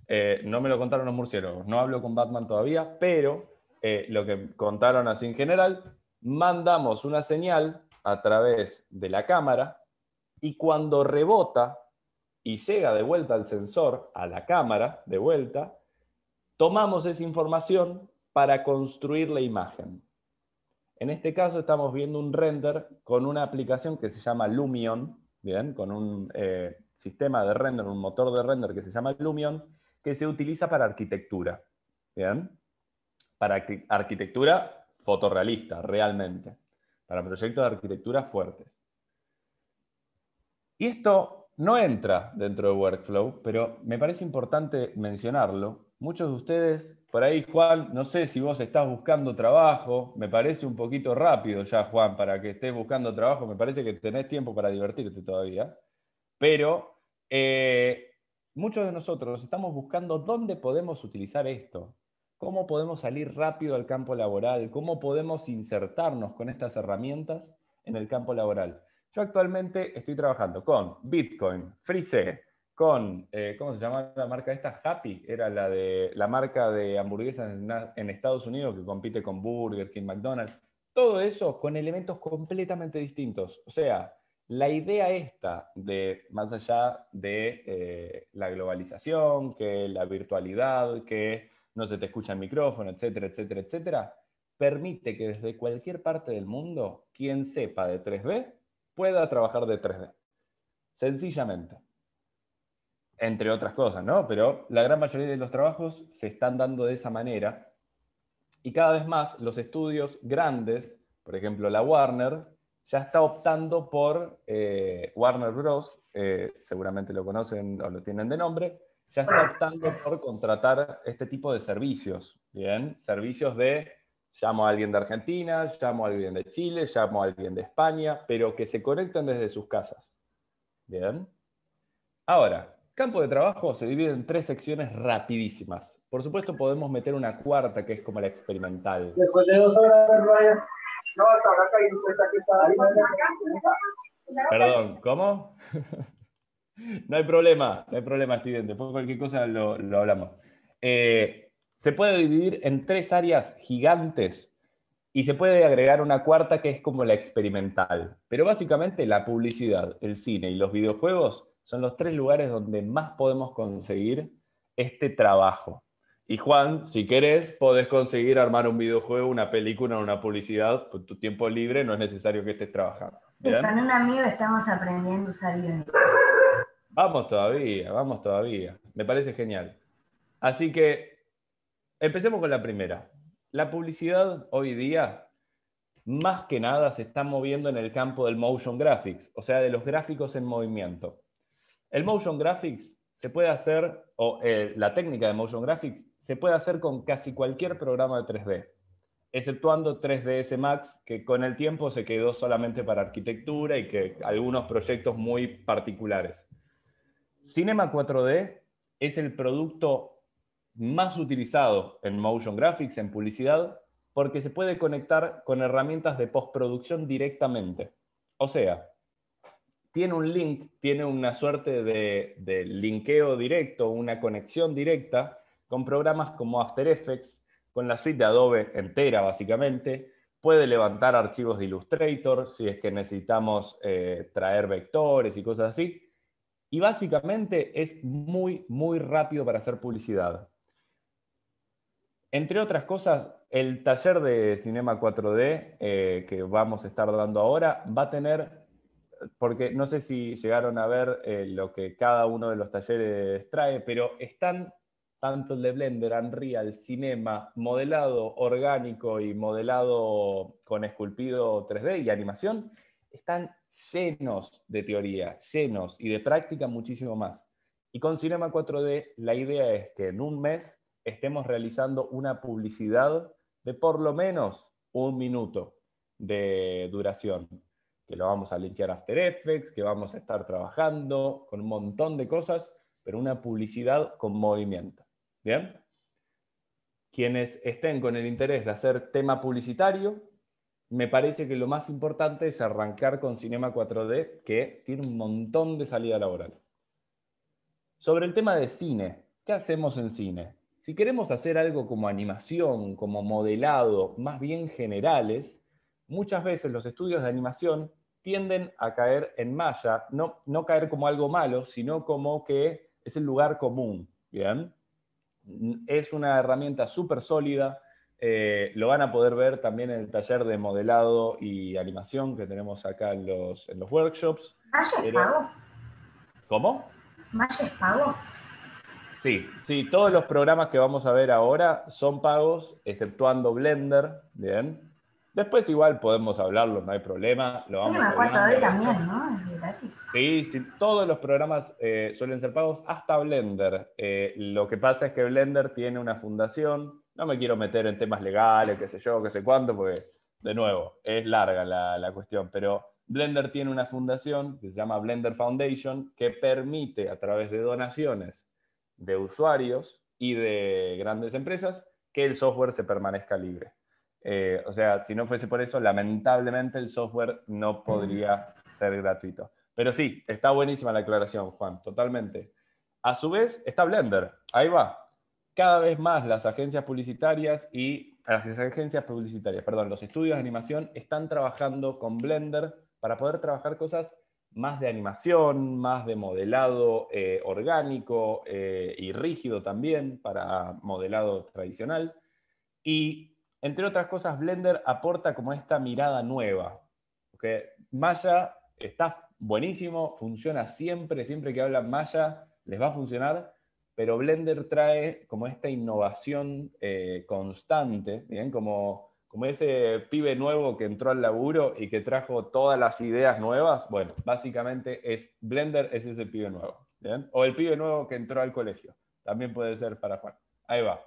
Eh, no me lo contaron los murciélagos, no hablo con Batman todavía, pero eh, lo que contaron así en general, mandamos una señal a través de la cámara y cuando rebota y llega de vuelta al sensor, a la cámara, de vuelta, tomamos esa información para construir la imagen. En este caso estamos viendo un render con una aplicación que se llama Lumion, ¿bien? con un eh, sistema de render, un motor de render que se llama Lumion, que se utiliza para arquitectura. Para arquitectura fotorrealista, realmente. Para proyectos de arquitectura fuertes. Y esto no entra dentro de Workflow, pero me parece importante mencionarlo, muchos de ustedes, por ahí Juan, no sé si vos estás buscando trabajo, me parece un poquito rápido ya Juan, para que estés buscando trabajo, me parece que tenés tiempo para divertirte todavía, pero eh, muchos de nosotros estamos buscando dónde podemos utilizar esto, cómo podemos salir rápido al campo laboral, cómo podemos insertarnos con estas herramientas en el campo laboral. Yo actualmente estoy trabajando con Bitcoin, Freeze con, eh, ¿cómo se llama la marca esta? Happy, era la, de, la marca de hamburguesas en, Estados Unidos que compite con Burger King, McDonald's. Todo eso con elementos completamente distintos. O sea, la idea esta de, más allá de eh, la globalización, que la virtualidad, que no se te escucha el micrófono, etcétera, etcétera, etcétera, permite que desde cualquier parte del mundo, quien sepa de 3D, pueda trabajar de 3D. Sencillamente entre otras cosas, ¿no? Pero la gran mayoría de los trabajos se están dando de esa manera y cada vez más los estudios grandes, por ejemplo la Warner, ya está optando por eh, Warner Bros., eh, seguramente lo conocen o lo tienen de nombre, ya está optando por contratar este tipo de servicios, ¿bien? Servicios de llamo a alguien de Argentina, llamo a alguien de Chile, llamo a alguien de España, pero que se conecten desde sus casas, ¿bien? Ahora, campo de trabajo se divide en tres secciones rapidísimas. Por supuesto, podemos meter una cuarta, que es como la experimental. Perdón, ¿cómo? [LAUGHS] no hay problema, no hay problema, estudiante. Después cualquier cosa lo, hablamos. Eh, se puede dividir en tres áreas gigantes y se puede agregar una cuarta que es como la experimental. Pero básicamente la publicidad, el cine y los videojuegos son los tres lugares donde más podemos conseguir este trabajo. Y Juan, si querés, podés conseguir armar un videojuego, una película, o una publicidad por tu tiempo libre, no es necesario que estés trabajando. con un amigo estamos aprendiendo a usar Unity. Vamos todavía, vamos todavía. Me parece genial. Así que empecemos con la primera. La publicidad hoy día, más que nada, se está moviendo en el campo del motion graphics, o sea, de los gráficos en movimiento. El motion graphics se puede hacer, o eh, la técnica de motion graphics se puede hacer con casi cualquier programa de 3D, exceptuando 3ds Max, que con el tiempo se quedó solamente para arquitectura y que algunos proyectos muy particulares. Cinema 4D es el producto más utilizado en motion graphics, en publicidad, porque se puede conectar con herramientas de postproducción directamente. O sea, tiene un link, tiene una suerte de, linkeo directo, una conexión directa con programas como After Effects, con la suite de Adobe entera básicamente, puede levantar archivos de Illustrator si es que necesitamos eh, traer vectores y cosas así. Y básicamente es muy, muy rápido para hacer publicidad. Entre otras cosas, el taller de Cinema 4D eh, que vamos a estar dando ahora va a tener porque no sé si llegaron a ver eh, lo que cada uno de los talleres trae, pero están tanto de Blender, Unreal, Cinema, modelado orgánico y modelado con esculpido 3D y animación, están llenos de teoría, llenos y de práctica muchísimo más. Y con Cinema 4D la idea es que en un mes estemos realizando una publicidad de por lo menos un minuto de duración que lo vamos a linkear After Effects, que vamos a estar trabajando con un montón de cosas, pero una publicidad con movimiento. ¿Bien? Quienes estén con el interés de hacer tema publicitario, me parece que lo más importante es arrancar con Cinema 4D, que tiene un montón de salida laboral. Sobre el tema de cine, ¿qué hacemos en cine? Si queremos hacer algo como animación, como modelado, más bien generales, muchas veces los estudios de animación tienden a caer en malla, no, no caer como algo malo, sino como que es el lugar común. ¿bien? Es una herramienta súper sólida, eh, lo van a poder ver también en el taller de modelado y animación que tenemos acá en los, en los workshops. ¿Maya es pago? ¿Cómo? ¿Malla es pago? Sí, sí, todos los programas que vamos a ver ahora son pagos, exceptuando Blender, ¿bien? Después igual podemos hablarlo, no hay problema. Lo vamos una cuarta de también, ¿no? Sí, todos los programas eh, suelen ser pagos, hasta Blender. Eh, lo que pasa es que Blender tiene una fundación, no me quiero meter en temas legales, qué sé yo, qué sé cuánto, porque de nuevo, es larga la, la cuestión, pero Blender tiene una fundación que se llama Blender Foundation, que permite a través de donaciones de usuarios y de grandes empresas que el software se permanezca libre. Eh, o sea, si no fuese por eso, lamentablemente el software no podría ser gratuito. Pero sí, está buenísima la aclaración, Juan, totalmente. A su vez, está Blender, ahí va. Cada vez más las agencias publicitarias y las agencias publicitarias, perdón, los estudios de animación están trabajando con Blender para poder trabajar cosas más de animación, más de modelado eh, orgánico eh, y rígido también para modelado tradicional. Y entre otras cosas, Blender aporta como esta mirada nueva. Porque Maya está buenísimo, funciona siempre, siempre que hablan Maya les va a funcionar, pero Blender trae como esta innovación eh, constante, ¿bien? Como, como ese pibe nuevo que entró al laburo y que trajo todas las ideas nuevas. Bueno, básicamente es Blender es ese pibe nuevo, ¿bien? O el pibe nuevo que entró al colegio, también puede ser para Juan. Ahí va.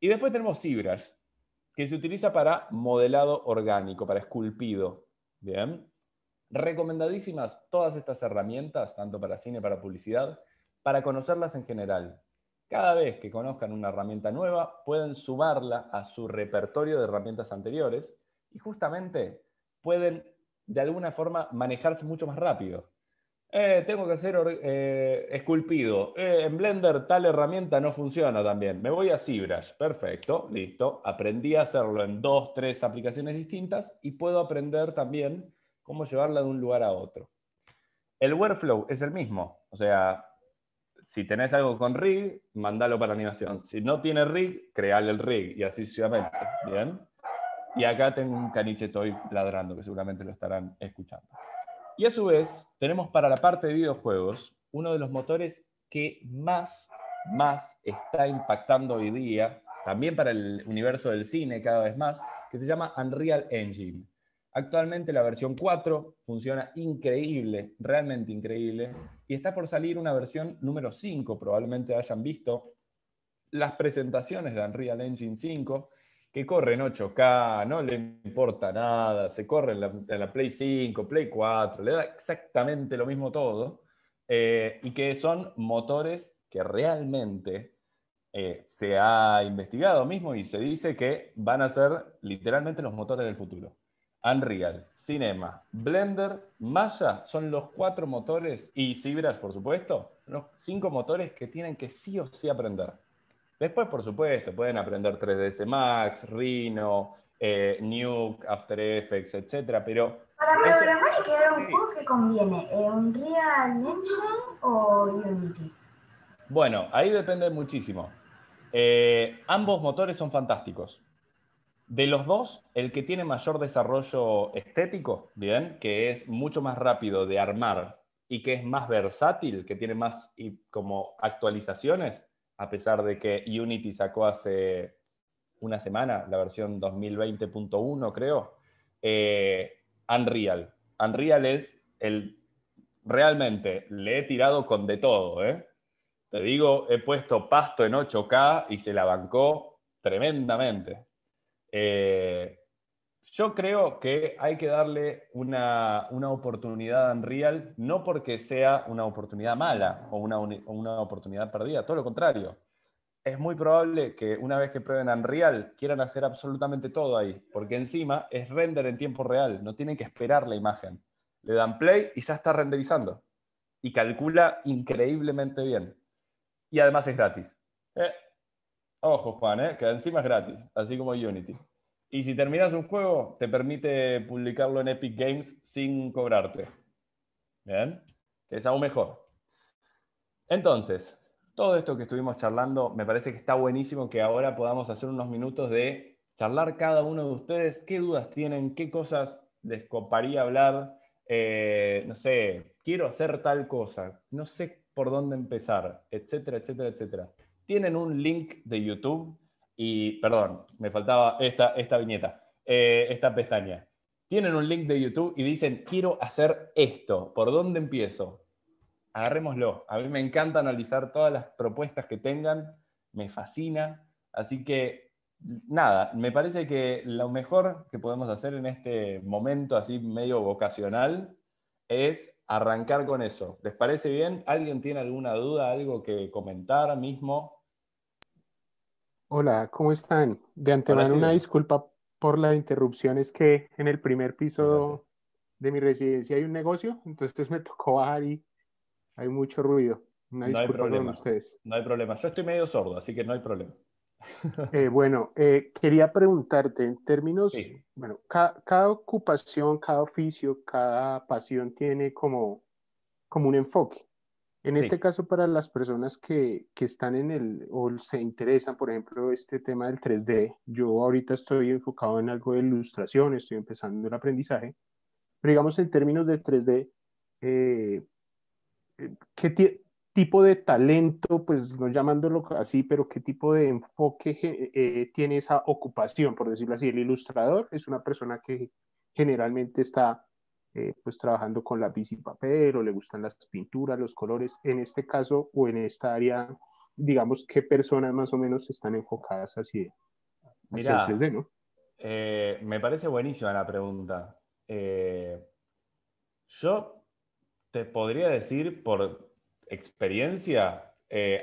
Y después tenemos ZBrush, que se utiliza para modelado orgánico, para esculpido. Bien. Recomendadísimas todas estas herramientas, tanto para cine, para publicidad, para conocerlas en general. Cada vez que conozcan una herramienta nueva, pueden sumarla a su repertorio de herramientas anteriores y justamente pueden de alguna forma manejarse mucho más rápido. Eh, tengo que hacer eh, esculpido. Eh, en Blender tal herramienta no funciona también. Me voy a ZBrush. Perfecto, listo. Aprendí a hacerlo en dos, tres aplicaciones distintas y puedo aprender también cómo llevarla de un lugar a otro. El workflow es el mismo. O sea, si tenés algo con rig, mandalo para animación. Si no tiene rig, creale el rig y así sucesivamente. Bien. Y acá tengo un caniche toy ladrando que seguramente lo estarán escuchando. Y a su vez, tenemos para la parte de videojuegos uno de los motores que más, más está impactando hoy día, también para el universo del cine cada vez más, que se llama Unreal Engine. Actualmente la versión 4 funciona increíble, realmente increíble, y está por salir una versión número 5, probablemente hayan visto las presentaciones de Unreal Engine 5, que corren 8K, no le importa nada, se corre en la, Play 5, Play 4, le da exactamente lo mismo todo, eh, y que son motores que realmente eh, se ha investigado mismo y se dice que van a ser literalmente los motores del futuro. Unreal, Cinema, Blender, Maya son los cuatro motores, y Cibras, por supuesto, los cinco motores que tienen que sí o sí aprender. Después, por supuesto, pueden aprender 3ds Max, Rhino, eh, Nuke, After Effects, etc. Pero Para programar hay y crear un juego, que conviene? Eh, ¿Un Real Engine o Unity? Bueno, ahí depende muchísimo. Eh, ambos motores son fantásticos. De los dos, el que tiene mayor desarrollo estético, bien, que es mucho más rápido de armar y que es más versátil, que tiene más y como actualizaciones, a pesar de que Unity sacó hace una semana la versión 2020.1, creo, eh, Unreal. Unreal es el... Realmente le he tirado con de todo, ¿eh? Te digo, he puesto pasto en 8K y se la bancó tremendamente. Eh, yo creo que hay que darle una, oportunidad a Unreal, no porque sea una oportunidad mala o una, oportunidad perdida, todo lo contrario es muy probable que una vez que prueben Unreal quieran hacer absolutamente todo ahí, porque encima es render en tiempo real, no tienen que esperar la imagen. Le dan play y ya está renderizando. Y calcula increíblemente bien. Y además es gratis. Eh, ojo, Juan, eh, que encima es gratis, así como Unity. Y si terminas un juego, te permite publicarlo en Epic Games sin cobrarte. ¿Bien? Que es aún mejor. Entonces, todo esto que estuvimos charlando, me parece que está buenísimo que ahora podamos hacer unos minutos de charlar cada uno de ustedes qué dudas tienen, qué cosas les coparía hablar. Eh, no sé, quiero hacer tal cosa, no sé por dónde empezar, etcétera, etcétera, etcétera. Tienen un link de YouTube y, perdón, me faltaba esta, esta viñeta, eh, esta pestaña. Tienen un link de YouTube y dicen, quiero hacer esto, ¿por dónde empiezo? Agarrémoslo. A mí me encanta analizar todas las propuestas que tengan, me fascina. Así que, nada, me parece que lo mejor que podemos hacer en este momento así medio vocacional es arrancar con eso. ¿Les parece bien? ¿Alguien tiene alguna duda, algo que comentar mismo? Hola, ¿cómo están? De antemano una disculpa por la interrupción, es que en el primer piso de mi residencia hay un negocio, entonces me [LAUGHS] tocó ahí, y hay mucho ruido. Una no hay problema. Con ustedes. No hay problema. Yo estoy medio sordo, así que no hay problema. Eh, bueno, eh, quería preguntarte en términos, bueno, cada ocupación, cada oficio, cada pasión tiene como, como un enfoque. En este caso, para las personas que, que, están en el o se interesan, por ejemplo, este tema del 3D, yo ahorita estoy enfocado en algo de ilustración, estoy empezando el aprendizaje, pero digamos en términos de 3D, eh, eh, ¿qué tipo de talento, pues no llamándolo así, pero qué tipo de enfoque eh, tiene esa ocupación, por decirlo así? El ilustrador es una persona que generalmente está eh, pues trabajando con lápiz y papel o le gustan las pinturas, los colores, en este caso o en esta área, digamos, qué personas más o menos están enfocadas así. Mira, eh, me parece buenísima la pregunta. Eh, yo te podría decir por experiencia,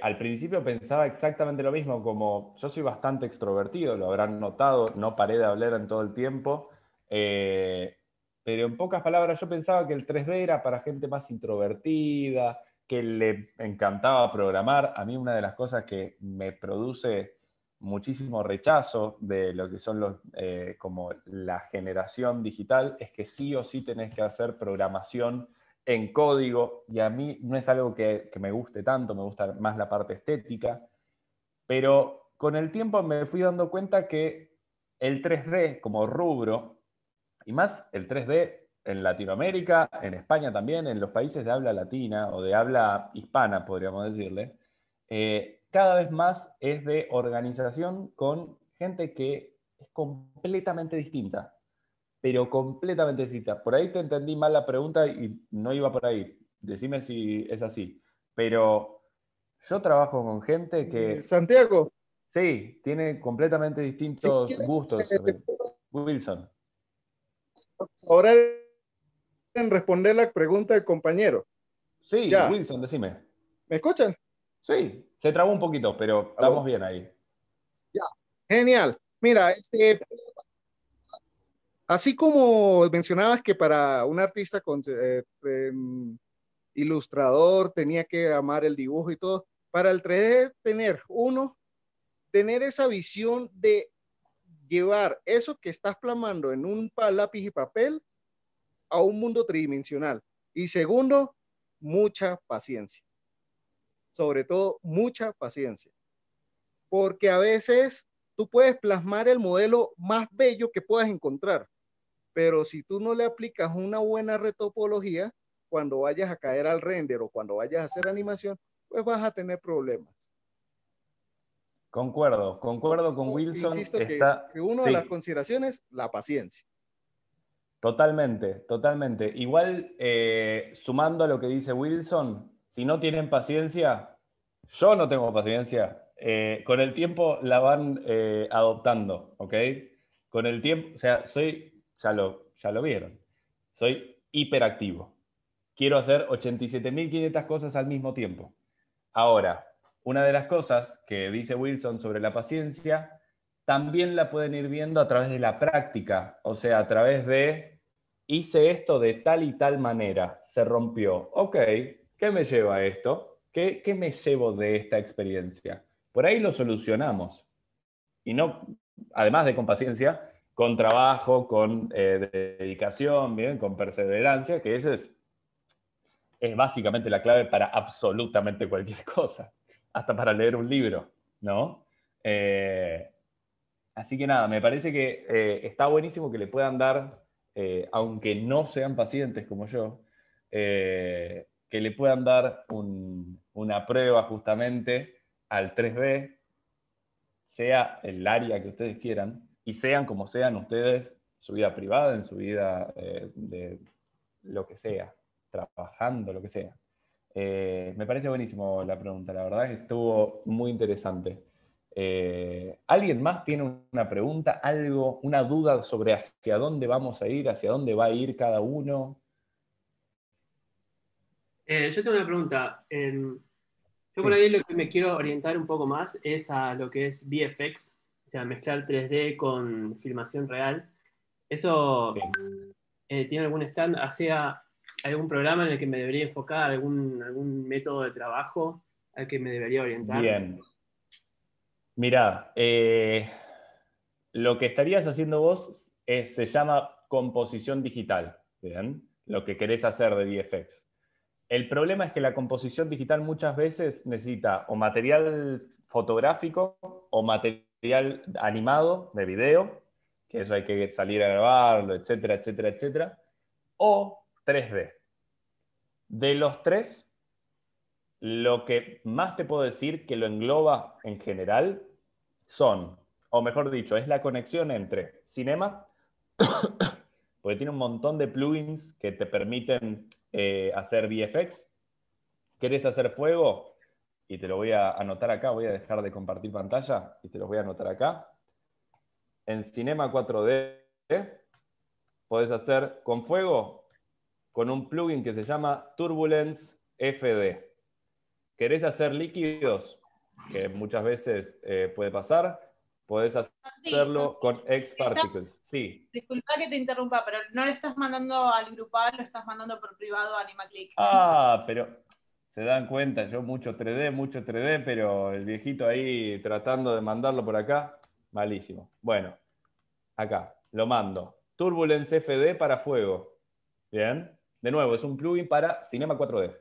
al principio pensaba exactamente lo mismo, como yo soy bastante extrovertido, lo habrán notado, no paré de hablar en todo el tiempo. Eh, pero en pocas palabras yo pensaba que el 3D era para gente más introvertida, que le encantaba programar. A mí una de las cosas que me produce muchísimo rechazo de lo que son los, eh, como la generación digital es que sí o sí tenés que hacer programación en código y a mí no es algo que, que me guste tanto, me gusta más la parte estética, pero con el tiempo me fui dando cuenta que el 3D como rubro y más el 3D en Latinoamérica, en España también, en los países de habla latina o de habla hispana, podríamos decirle, eh, cada vez más es de organización con gente que es completamente distinta, pero completamente distinta. Por ahí te entendí mal la pregunta y no iba por ahí. Decime si es así. Pero yo trabajo con gente que... Santiago. Sí, tiene completamente distintos gustos. Eh, Wilson. Ahora en responder la pregunta del compañero. Sí, Wilson, decime. ¿Me escuchan? Sí, se trabó un poquito, pero estamos bien ahí. Ya, genial. Mira, este, así como mencionabas que para un artista con, eh, em, ilustrador tenía que amar el dibujo y todo, para el 3D tener uno, tener esa visión de llevar eso que estás plasmando en un lápiz y papel a un mundo tridimensional. Y segundo, mucha paciencia. Sobre todo, mucha paciencia. Porque a veces tú puedes plasmar el modelo más bello que puedas encontrar, pero si tú no le aplicas una buena retopología, cuando vayas a caer al render o cuando vayas a hacer animación, pues vas a tener problemas. Concuerdo, concuerdo con Wilson. Insisto que, una de las consideraciones, la paciencia. Totalmente, totalmente. Igual, eh, sumando a lo que dice Wilson, si no tienen paciencia, yo no tengo paciencia. Eh, con el tiempo la van eh, adoptando, ¿ok? Con el tiempo, o sea, soy, ya lo, ya lo vieron, soy hiperactivo. Quiero hacer 87.500 cosas al mismo tiempo. Ahora, una de las cosas que dice Wilson sobre la paciencia, también la pueden ir viendo a través de la práctica, o sea, a través de hice esto de tal y tal manera, se rompió, ok, ¿qué me lleva esto? ¿Qué, me llevo de esta experiencia? Por ahí lo solucionamos. Y no, además de con paciencia, con trabajo, con eh, dedicación, ¿bien? con perseverancia, que esa es, es básicamente la clave para absolutamente cualquier [LAUGHS] cosa hasta para leer un libro, ¿no? Eh, así que nada, me parece que eh, está buenísimo que le puedan dar, eh, aunque no sean pacientes como yo, que le puedan dar una prueba justamente al 3D, sea el área que ustedes quieran, y sean como sean ustedes, su vida privada, en su vida de lo que sea, trabajando, lo que sea. Eh, me parece buenísimo la pregunta, la verdad que estuvo muy interesante. Eh, ¿Alguien más tiene una pregunta, algo, una duda sobre hacia dónde vamos a ir, hacia dónde va a ir cada uno? Eh, yo tengo una pregunta. Em, yo por ahí lo que me quiero orientar un poco más es a lo que es VFX, o sea, mezclar 3D con filmación real. ¿Eso tiene algún stand? hacia algún programa en el que me debería enfocar, algún, algún método de trabajo al que me debería orientar. Bien. Mirá, eh, lo que estarías haciendo vos se llama composición digital, lo que querés hacer de VFX. El problema es que la composición digital muchas veces necesita o material fotográfico o material animado de video, que eso hay que salir a grabarlo, etcétera, etcétera, etcétera, o 3D. De los tres, lo que más te puedo decir que lo engloba en general son, o mejor dicho, es la conexión entre cinema, [COUGHS] porque tiene un montón de plugins que te permiten eh, hacer VFX. ¿Quieres hacer fuego? Y te lo voy a anotar acá, voy a dejar de compartir pantalla y te los voy a anotar acá. En Cinema 4D, puedes hacer con fuego con un plugin que se llama Turbulence FD. ¿Querés hacer líquidos? Que muchas veces eh, puede pasar. Podés hacerlo con X Particles. Sí. Disculpa que te interrumpa, pero no lo estás mandando al grupal, lo estás mandando por privado a AnimaClick. Ah, pero se dan cuenta, yo mucho 3D, mucho 3D, pero el viejito ahí tratando de mandarlo por acá, malísimo. Bueno, acá, lo mando. Turbulence FD para fuego. Bien. De nuevo, es un plugin para Cinema 4D.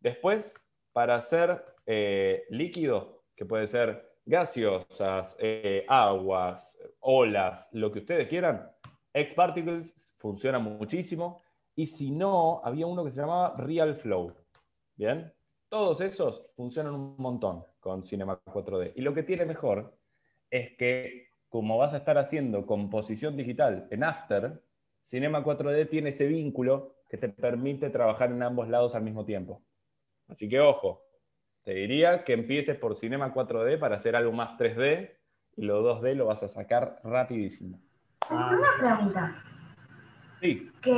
Después, para hacer eh, líquido, que puede ser gaseosas, eh, aguas, olas, lo que ustedes quieran, X-Particles funciona muchísimo. Y si no, había uno que se llamaba Real Flow. ¿Bien? Todos esos funcionan un montón con Cinema 4D. Y lo que tiene mejor es que, como vas a estar haciendo composición digital en After, Cinema 4D tiene ese vínculo que te permite trabajar en ambos lados al mismo tiempo. Así que ojo, te diría que empieces por Cinema 4D para hacer algo más 3D y lo 2D lo vas a sacar rapidísimo. Una pregunta. Sí. Que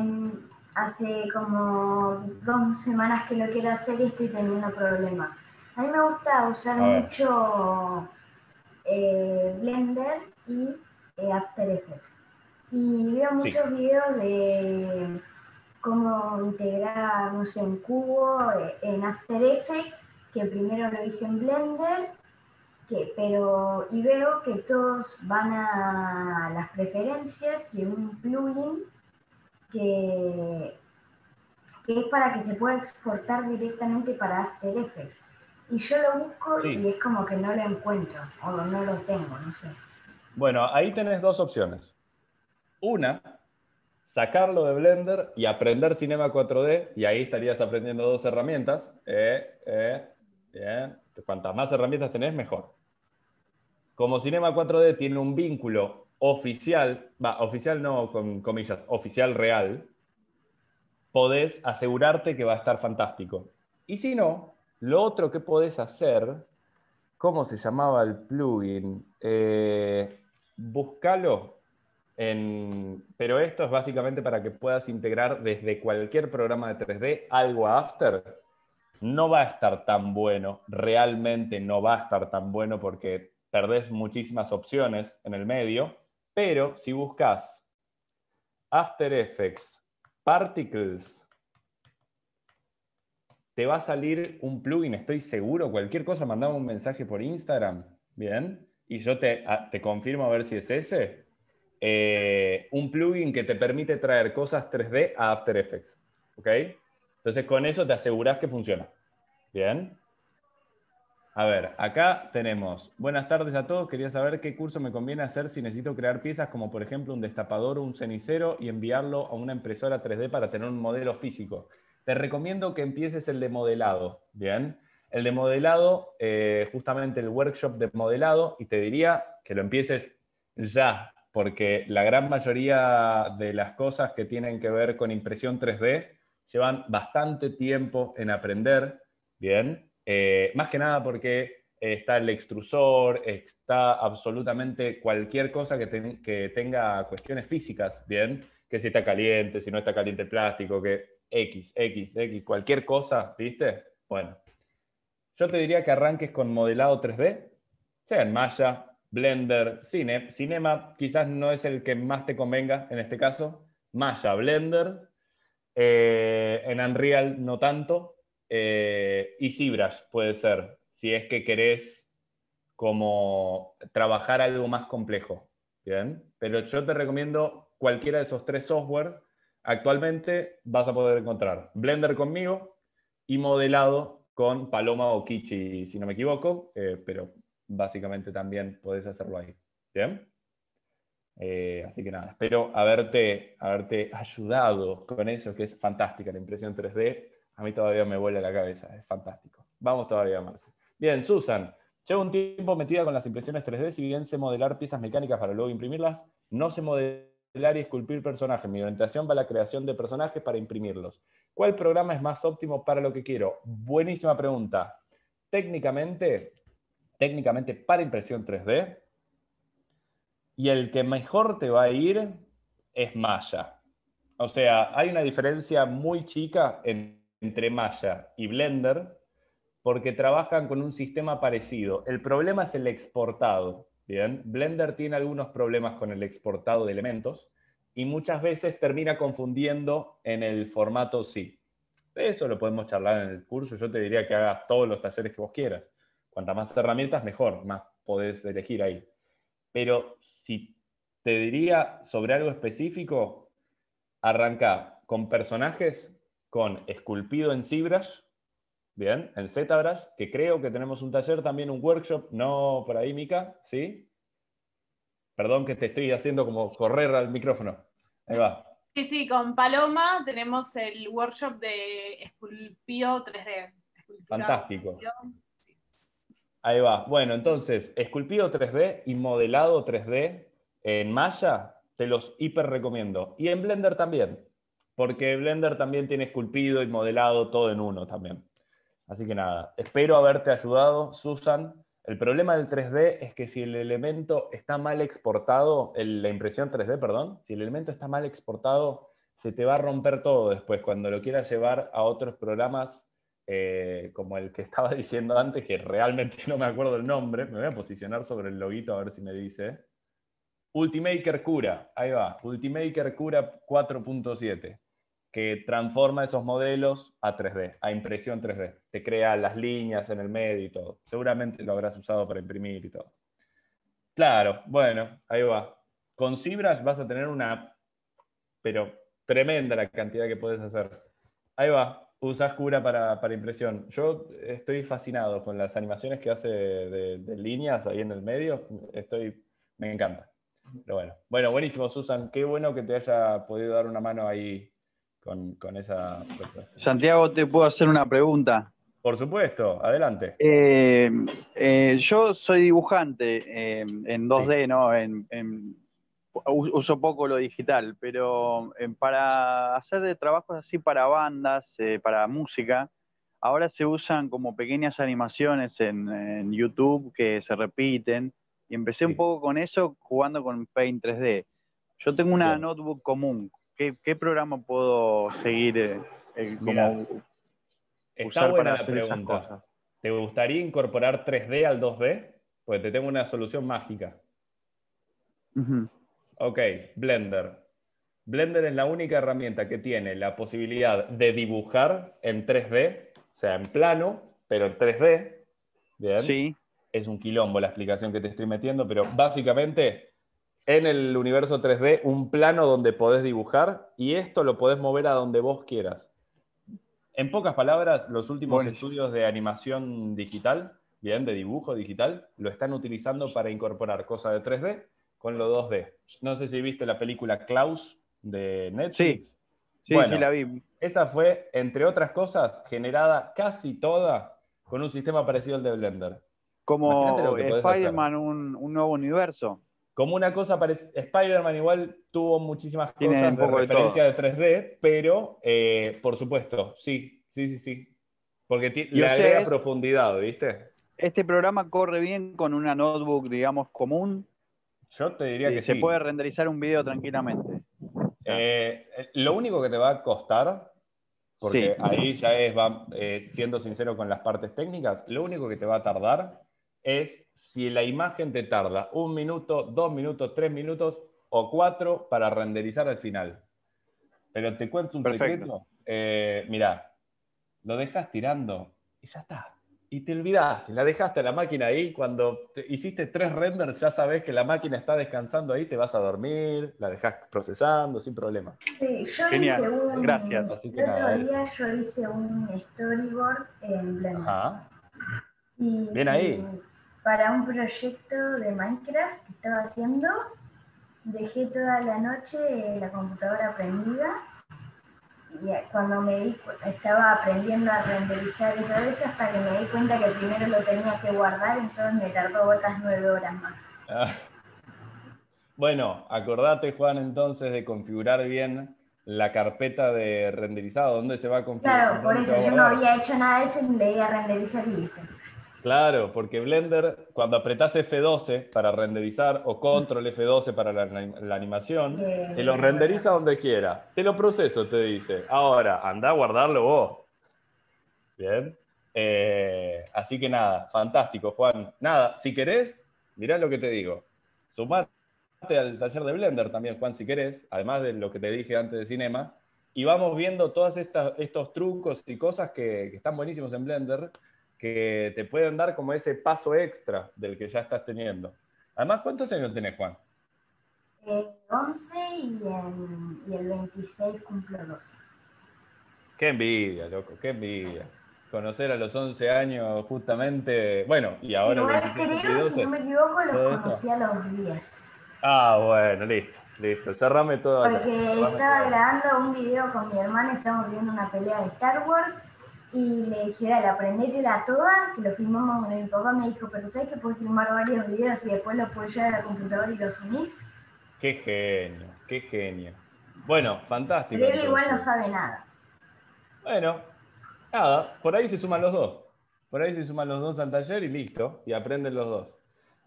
mm, hace como dos semanas que lo quiero hacer y estoy teniendo problemas. A mí me gusta usar mucho eh, Blender y eh, After Effects. Y veo muchos videos de cómo integrarnos en Cubo, eh, en After Effects, que primero lo hice en Blender, que, pero, y veo que todos van a las preferencias y un plugin que, es para que se pueda exportar directamente para After Effects. Y yo lo busco y es como que no lo encuentro o no lo tengo, no sé. Bueno, ahí tenés dos opciones. Una sacarlo de Blender y aprender Cinema 4D, y ahí estarías aprendiendo dos herramientas. Eh, eh, Cuantas más herramientas tenés, mejor. Como Cinema 4D tiene un vínculo oficial, oficial no con comillas, oficial real, podés asegurarte que va a estar fantástico. Y si no, lo otro que podés hacer, ¿cómo se llamaba el plugin? Eh, búscalo, pero esto es básicamente para que puedas integrar desde cualquier programa de 3D algo After. No va a estar tan bueno, realmente no va a estar tan bueno porque perdés muchísimas opciones en el medio, pero si buscas After Effects Particles, te va a salir un plugin, estoy seguro, cualquier cosa, mandame un mensaje por Instagram, ¿bien? Y yo te, te confirmo a ver si es ese eh, un plugin que te permite traer cosas 3D a After Effects. ¿Ok? Entonces con eso te aseguras que funciona. Bien. A ver, acá tenemos. Buenas tardes a todos. Quería saber qué curso me conviene hacer si necesito crear piezas como por ejemplo un destapador o un cenicero y enviarlo a una impresora 3D para tener un modelo físico. Te recomiendo que empieces el de modelado. Bien. El de modelado, eh, justamente el workshop de modelado, y te diría que lo empieces ya, porque la gran mayoría de las cosas que tienen que ver con impresión 3D llevan bastante tiempo en aprender, ¿bien? Eh, más que nada porque está el extrusor, está absolutamente cualquier cosa que, tenga cuestiones físicas, ¿bien? Que si está caliente, si no está caliente el plástico, que X, X, X, cualquier cosa, ¿viste? Bueno, yo te diría que arranques con modelado 3D, sea en malla, Blender, Cine. Cinema quizás no es el que más te convenga en este caso. Maya, Blender. Eh, en Unreal no tanto. Eh, y ZBrush puede ser, si es que querés como trabajar algo más complejo. ¿Bien? Pero yo te recomiendo cualquiera de esos tres software. Actualmente vas a poder encontrar Blender conmigo y modelado con Paloma o Kichi, si no me equivoco, eh, pero básicamente también podés hacerlo ahí. ¿Bien? Eh, así que nada, espero haberte, haberte ayudado con eso, que es fantástica la impresión 3D. A mí todavía me vuela la cabeza, es fantástico. Vamos todavía, Marce. Bien, Susan, llevo un tiempo metida con las impresiones 3D, si bien sé modelar piezas mecánicas para luego imprimirlas, no sé modelar y esculpir personajes. Mi orientación va a la creación de personajes para imprimirlos. ¿Cuál programa es más óptimo para lo que quiero? Buenísima pregunta. Técnicamente, técnicamente para impresión 3D. Y el que mejor te va a ir es Maya. O sea, hay una diferencia muy chica entre Maya y Blender porque trabajan con un sistema parecido. El problema es el exportado. Bien, Blender tiene algunos problemas con el exportado de elementos y muchas veces termina confundiendo en el formato sí. De eso lo podemos charlar en el curso. Yo te diría que hagas todos los talleres que vos quieras. Cuanta más herramientas, mejor, más podés elegir ahí. Pero si te diría sobre algo específico, arranca con personajes con esculpido en cibras, bien, en ZBrush, que creo que tenemos un taller también, un workshop, no por ahí, Mica, ¿sí? Perdón que te estoy haciendo como correr al micrófono. Ahí va. Sí, sí, con Paloma tenemos el workshop de esculpido 3D. Fantástico. Ahí va. Bueno, entonces, esculpido 3D y modelado 3D en Maya, te los hiper recomiendo. Y en Blender también, porque Blender también tiene esculpido y modelado todo en uno también. Así que nada, espero haberte ayudado, Susan. El problema del 3D es que si el elemento está mal exportado, la impresión 3D, perdón, si el elemento está mal exportado, se te va a romper todo después. Cuando lo quieras llevar a otros programas, eh, como el que estaba [LAUGHS] diciendo antes, que realmente [LAUGHS] no me acuerdo el nombre, me voy a posicionar sobre el loguito a ver si me dice. Ultimaker Cura, ahí va, Ultimaker Cura 4.7, que transforma esos modelos a 3D, a impresión 3D. Te crea las líneas en el medio y todo. Seguramente lo habrás usado para imprimir y todo. Claro, bueno, ahí va. Con cibras vas a tener una, pero tremenda la cantidad que puedes hacer. Ahí va, Usas cura para, impresión. Yo estoy fascinado con las animaciones que hace de, líneas ahí en el medio. Estoy, me encanta. Pero bueno, bueno, buenísimo, Susan. Qué bueno que te haya podido dar una mano ahí con, esa Santiago, te puedo hacer una pregunta. Por supuesto, adelante. Eh, eh, yo soy dibujante eh, en 2D, ¿no? uso poco lo digital, pero em, para hacer trabajos así para bandas, eh, para música, ahora se usan como pequeñas animaciones en, YouTube que se repiten. Y empecé un poco con eso jugando con Paint 3D. Yo tengo una notebook común. ¿Qué, programa puedo seguir la ¿Te gustaría incorporar 3D al 2D? Pues te tengo una solución mágica. Ok, Blender. Blender es la única herramienta que tiene la posibilidad de dibujar en 3D, o sea, en plano, pero en 3D. Bien. Sí. Es un quilombo la explicación que te estoy metiendo, pero básicamente en el universo 3D un plano donde podés dibujar y esto lo podés mover a donde vos quieras. En pocas palabras, los últimos estudios de animación digital, bien, de dibujo digital, lo están utilizando para incorporar cosas de 3D con lo 2D. No sé si viste la película Klaus de Netflix. Sí, sí, sí la vi. Esa fue, entre otras cosas, generada casi toda con un sistema parecido al de Blender. Como Spider-Man, un, nuevo universo. Como una cosa parecida. Spider-Man igual tuvo muchísimas cosas de referencia de, 3D, pero eh, por supuesto, sí, sí, sí, sí. Porque le agrega profundidad, ¿viste? Este programa corre bien con una notebook, digamos, común, yo te diría que se puede renderizar un video tranquilamente. Eh, eh, lo único que te va a costar, porque ahí ya es, eh, siendo sincero con las partes técnicas, lo único que te va a tardar es si la imagen te tarda un minuto, dos minutos, tres minutos o cuatro para renderizar al final. Pero te cuento un secreto. mirá, lo dejas tirando y ya está y te olvidaste, la dejaste la máquina ahí, cuando hiciste tres renders ya sabes que la máquina está descansando ahí, te vas a dormir, la dejas procesando sin problema. Sí, yo hice un, gracias. Así que el nada, yo hice un storyboard en Blender. Ajá. Bien ahí. para un proyecto de Minecraft que estaba haciendo, dejé toda la noche la computadora prendida y cuando me di, estaba aprendiendo a renderizar y todo eso hasta que me di cuenta que primero lo tenía que guardar, entonces me tardó otras nueve horas más. Ah. Bueno, acordate Juan entonces de configurar bien la carpeta de renderizado, dónde se va a configurar. Claro, por eso yo no había hecho nada de eso y leía renderizar y listo. Claro, porque Blender, cuando apretas F12 para renderizar o Control F12 para la, animación, te lo renderiza donde quiera. Te lo proceso, te dice. Ahora, anda a guardarlo vos. Bien. Eh, así que nada, fantástico, Juan. Nada, si querés, mirá lo que te digo. Sumate al taller de Blender también, Juan, si querés, además de lo que te dije antes de Cinema. Y vamos viendo todos estos trucos y cosas que, que están buenísimos en Blender que te pueden dar como ese paso extra del que ya estás teniendo. Además, ¿cuántos años tenés, Juan? El 11 y el, y el 26 cumplo 12. Qué envidia, loco, qué envidia. Conocer a los 11 años justamente, bueno, y ahora... creo, 12, si no me equivoco, los conocí a los 10. Ah, bueno, listo, listo. Cerrame todo. Porque estaba grabando un video con mi hermano, estamos viendo una pelea de Star Wars y le dije, dale, aprendétela toda, que lo filmamos, con el papá me dijo, pero ¿sabes que puedes filmar varios videos y después los puedes llevar a la computadora y los unís? Qué genio, qué genio. Bueno, fantástico. Pero él igual no sabe nada. Bueno, nada, por ahí se suman los dos. Por ahí se suman los dos al taller y listo, y aprenden los dos.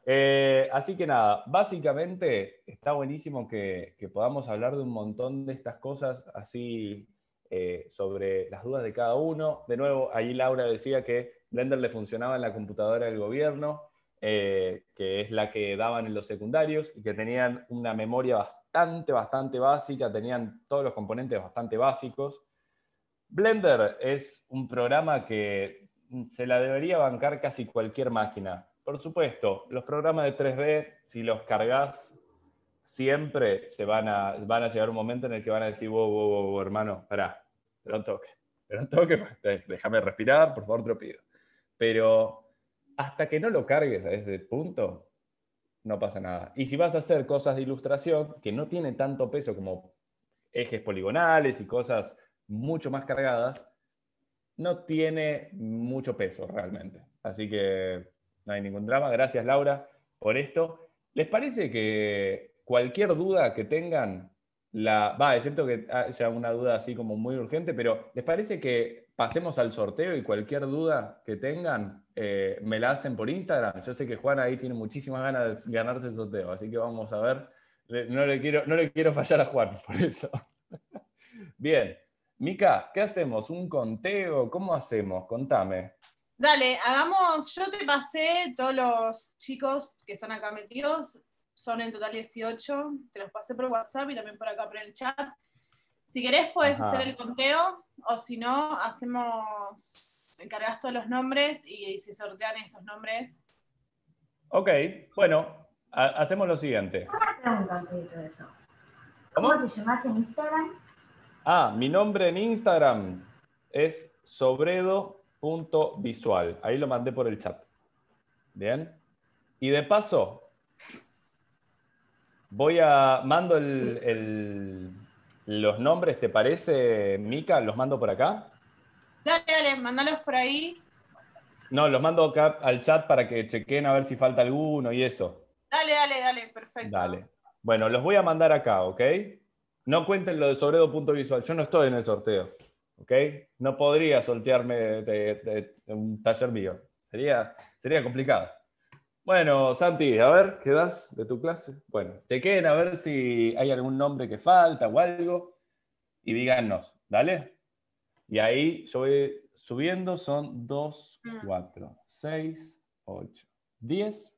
Eh, así que nada, básicamente está buenísimo que, que podamos hablar de un montón de estas cosas así eh, sobre las dudas de cada uno. De nuevo, ahí Laura decía que Blender le funcionaba en la computadora del gobierno, eh, que es la que daban en los secundarios, y que tenían una memoria bastante, bastante básica, tenían todos los componentes bastante básicos. Blender es un programa que se la debería bancar casi cualquier máquina. Por supuesto, los programas de 3D, si los cargas siempre se van a, van a llegar un momento en el que van a decir, wow, wow, wow, hermano, pará, pero toque, pero toque, [LAUGHS] déjame respirar, por favor, te lo pido. Pero hasta que no lo cargues a ese punto, no pasa nada. Y si vas a hacer cosas de ilustración que no tienen tanto peso como ejes poligonales y cosas mucho más cargadas, no tiene mucho peso realmente. Así que no hay ningún drama. Gracias Laura por esto. ¿Les parece que cualquier duda que tengan, la, va, excepto que haya una duda así como muy urgente, pero ¿les parece que pasemos al sorteo y cualquier duda que tengan, eh, me la hacen por Instagram? Yo sé que Juan ahí tiene muchísimas ganas de ganarse el sorteo, así que vamos a ver. No le quiero, no le quiero fallar a Juan, por eso. [LAUGHS] Bien. Mica, ¿qué hacemos? ¿Un conteo? ¿Cómo hacemos? Contame. Dale, hagamos, yo te pasé, todos los chicos que están acá metidos, son en total 18, te los pasé por WhatsApp y también por acá por el chat. Si querés puedes hacer el conteo o si no, hacemos, encargas todos los nombres y, se sortean esos nombres. Ok, bueno, hacemos lo siguiente. ¿Cómo? te llamás en Instagram? Ah, mi nombre en Instagram es sobredo.visual. Ahí lo mandé por el chat. Bien. Y de paso, Voy a. Mando los nombres, ¿te parece, Mica? ¿Los mando por acá? Dale, dale, mandalos por ahí. No, los mando acá al chat para que chequen a ver si falta alguno y eso. Dale, dale, dale, perfecto. Dale. Bueno, los voy a mandar acá, ¿ok? No cuenten lo de Sobredo.visual. Yo no estoy en el sorteo, ¿ok? No podría sortearme de, un taller mío. Sería, sería complicado. Bueno, Santi, a ver, ¿qué das de tu clase? Bueno, chequen a ver si hay algún nombre que falta o algo y díganos, ¿dale? Y ahí yo voy subiendo, son 2, 4, 6, 8, 10,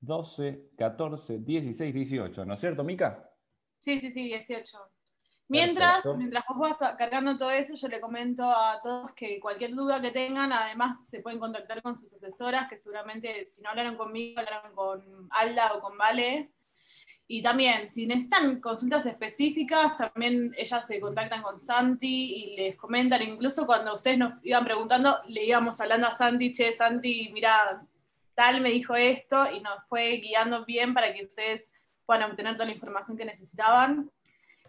12, 14, 16, 18, ¿no es cierto, Mica? Sí, sí, sí, 18. Mientras, vos vas cargando todo eso, yo le comento a todos que cualquier duda que tengan, además se pueden contactar con sus asesoras, que seguramente si no hablaron conmigo, hablaron con Alda o con Vale. Y también, si necesitan consultas específicas, también ellas se contactan con Santi y les comentan, incluso cuando ustedes nos iban preguntando, le íbamos hablando a Santi, che, Santi, mira, tal me dijo esto, y nos fue guiando bien para que ustedes puedan obtener toda la información que necesitaban.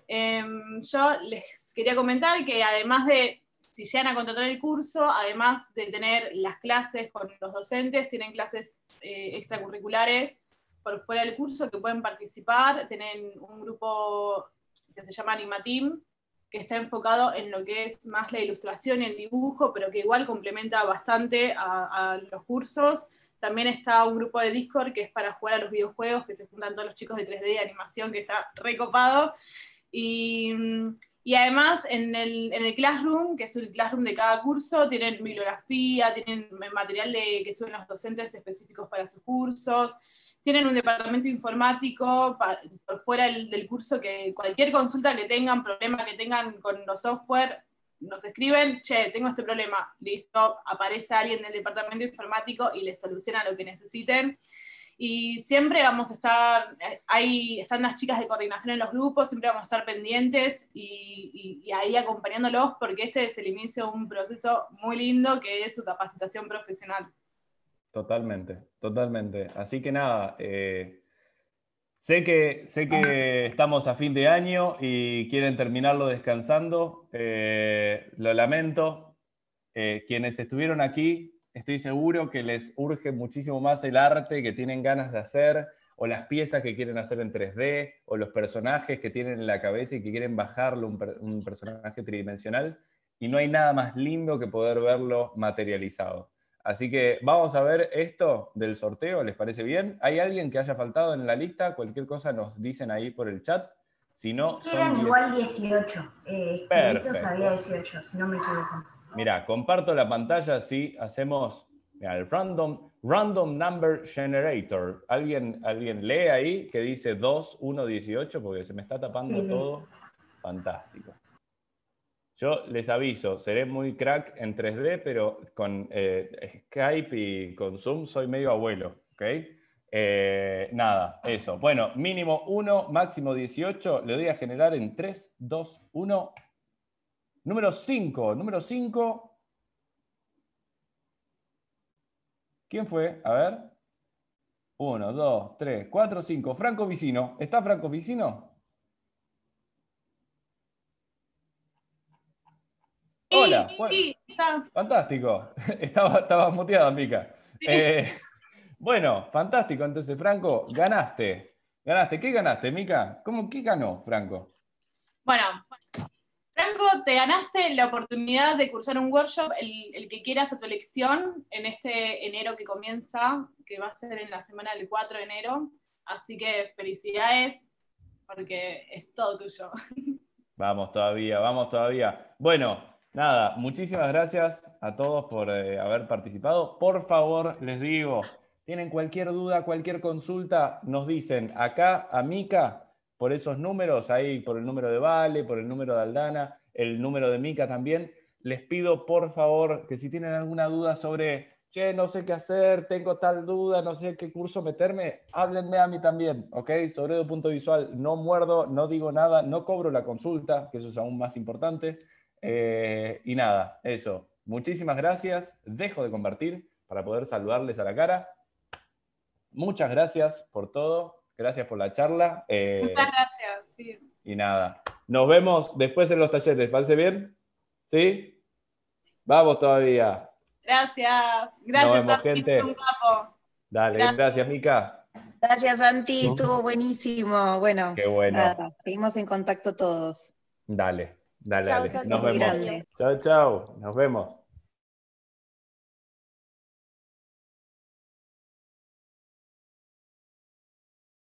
Em, yo les quería comentar que además de, si llegan a contratar el curso, además de tener las clases con los docentes, tienen clases eh, extracurriculares por fuera del curso que pueden participar, tienen un grupo que se llama animatim que está enfocado en lo que es más la ilustración y el dibujo, pero que igual complementa bastante a, a los cursos. También está un grupo de Discord que es para jugar a los videojuegos, que se juntan todos los chicos de 3D y animación, que está recopado. Mm, y, además en el, Classroom, que es el Classroom de cada curso, tienen bibliografía, tienen material que suben los docentes específicos para sus cursos, tienen un departamento informático por fuera del, del, curso que cualquier consulta que tengan, problema que tengan con los software, nos escriben, che, tengo este problema, listo, aparece alguien del departamento informático y les soluciona lo que necesiten y siempre vamos a estar, eh, ahí están las chicas de coordinación en los grupos, siempre vamos a estar pendientes y, ahí acompañándolos porque este es el inicio de un proceso muy lindo que es su capacitación profesional. Totalmente, totalmente. Así que nada, eh, sé que, sé que estamos a fin de año y quieren terminarlo descansando, eh, lo lamento. quienes estuvieron aquí estoy seguro que les urge muchísimo más el arte que tienen ganas de hacer, o las piezas que quieren hacer en 3D, o los personajes que tienen en la cabeza y que quieren bajarlo, un, un personaje tridimensional, y no hay nada más lindo que poder verlo materializado. Así que vamos a ver esto del sorteo, ¿les parece bien? ¿Hay alguien que haya faltado en la lista? Cualquier cosa nos dicen ahí por el chat. Si no, eran son... igual 18. Eh, había 18, si no me equivoco. Mira, comparto la pantalla si hacemos mirá, el random, random Number Generator. ¿Alguien, ¿Alguien lee ahí que dice 2, 1, 18? Porque se me está tapando [LAUGHS] todo. Fantástico. Yo les aviso, seré muy crack en 3D, pero con eh, Skype y con Zoom soy medio abuelo. Eh, nada, eso. Bueno, mínimo 1, máximo 18. Le doy a generar en 3, 2, 1. Número 5, número 5. ¿Quién fue? A ver. 1, 2, 3, 4, 5. Franco Vicino. ¿Está Franco Vicino? Hola. Bueno, fantástico. [LAUGHS] Estaba, estaba muteada, Mica. Eh, bueno, fantástico. Entonces, Franco, ganaste. Ganaste. ¿Qué ganaste, Mica? ¿Cómo, ¿Qué ganó, Franco? Bueno, te ganaste la oportunidad de cursar un workshop, el, que quieras a tu elección, en este enero que comienza, que va a ser en la semana del 4 de enero. Así que felicidades, porque es todo tuyo. [LAUGHS] Vamos todavía, vamos todavía. Bueno, nada, muchísimas gracias a todos por eh, haber participado. Por favor, les digo, tienen cualquier duda, cualquier consulta, nos dicen acá a Mica por esos números, ahí por el número de Vale, por el número de Aldana, el número de Mica también. Les pido por favor que si tienen alguna duda sobre, che, no sé qué hacer, tengo tal duda, no sé qué curso meterme, háblenme a mí también, ¿ok? Sobre el punto visual, no muerdo, no digo nada, no cobro la consulta, que eso es aún más importante. Eh, y nada, eso. Muchísimas gracias. Dejo de compartir para poder saludarles a la cara. Muchas gracias por todo. Gracias por la charla. Eh, Muchas gracias. Sí. Y nada, nos vemos después en los talleres. ¿Parece bien? ¿Sí? Vamos todavía. Gracias. Gracias, Gente. Dale, gracias, Mika. Mica. Gracias, Santi. Estuvo buenísimo. Bueno, Qué bueno. seguimos en contacto todos. Dale, dale, Nos vemos. Chao, chao. Nos vemos.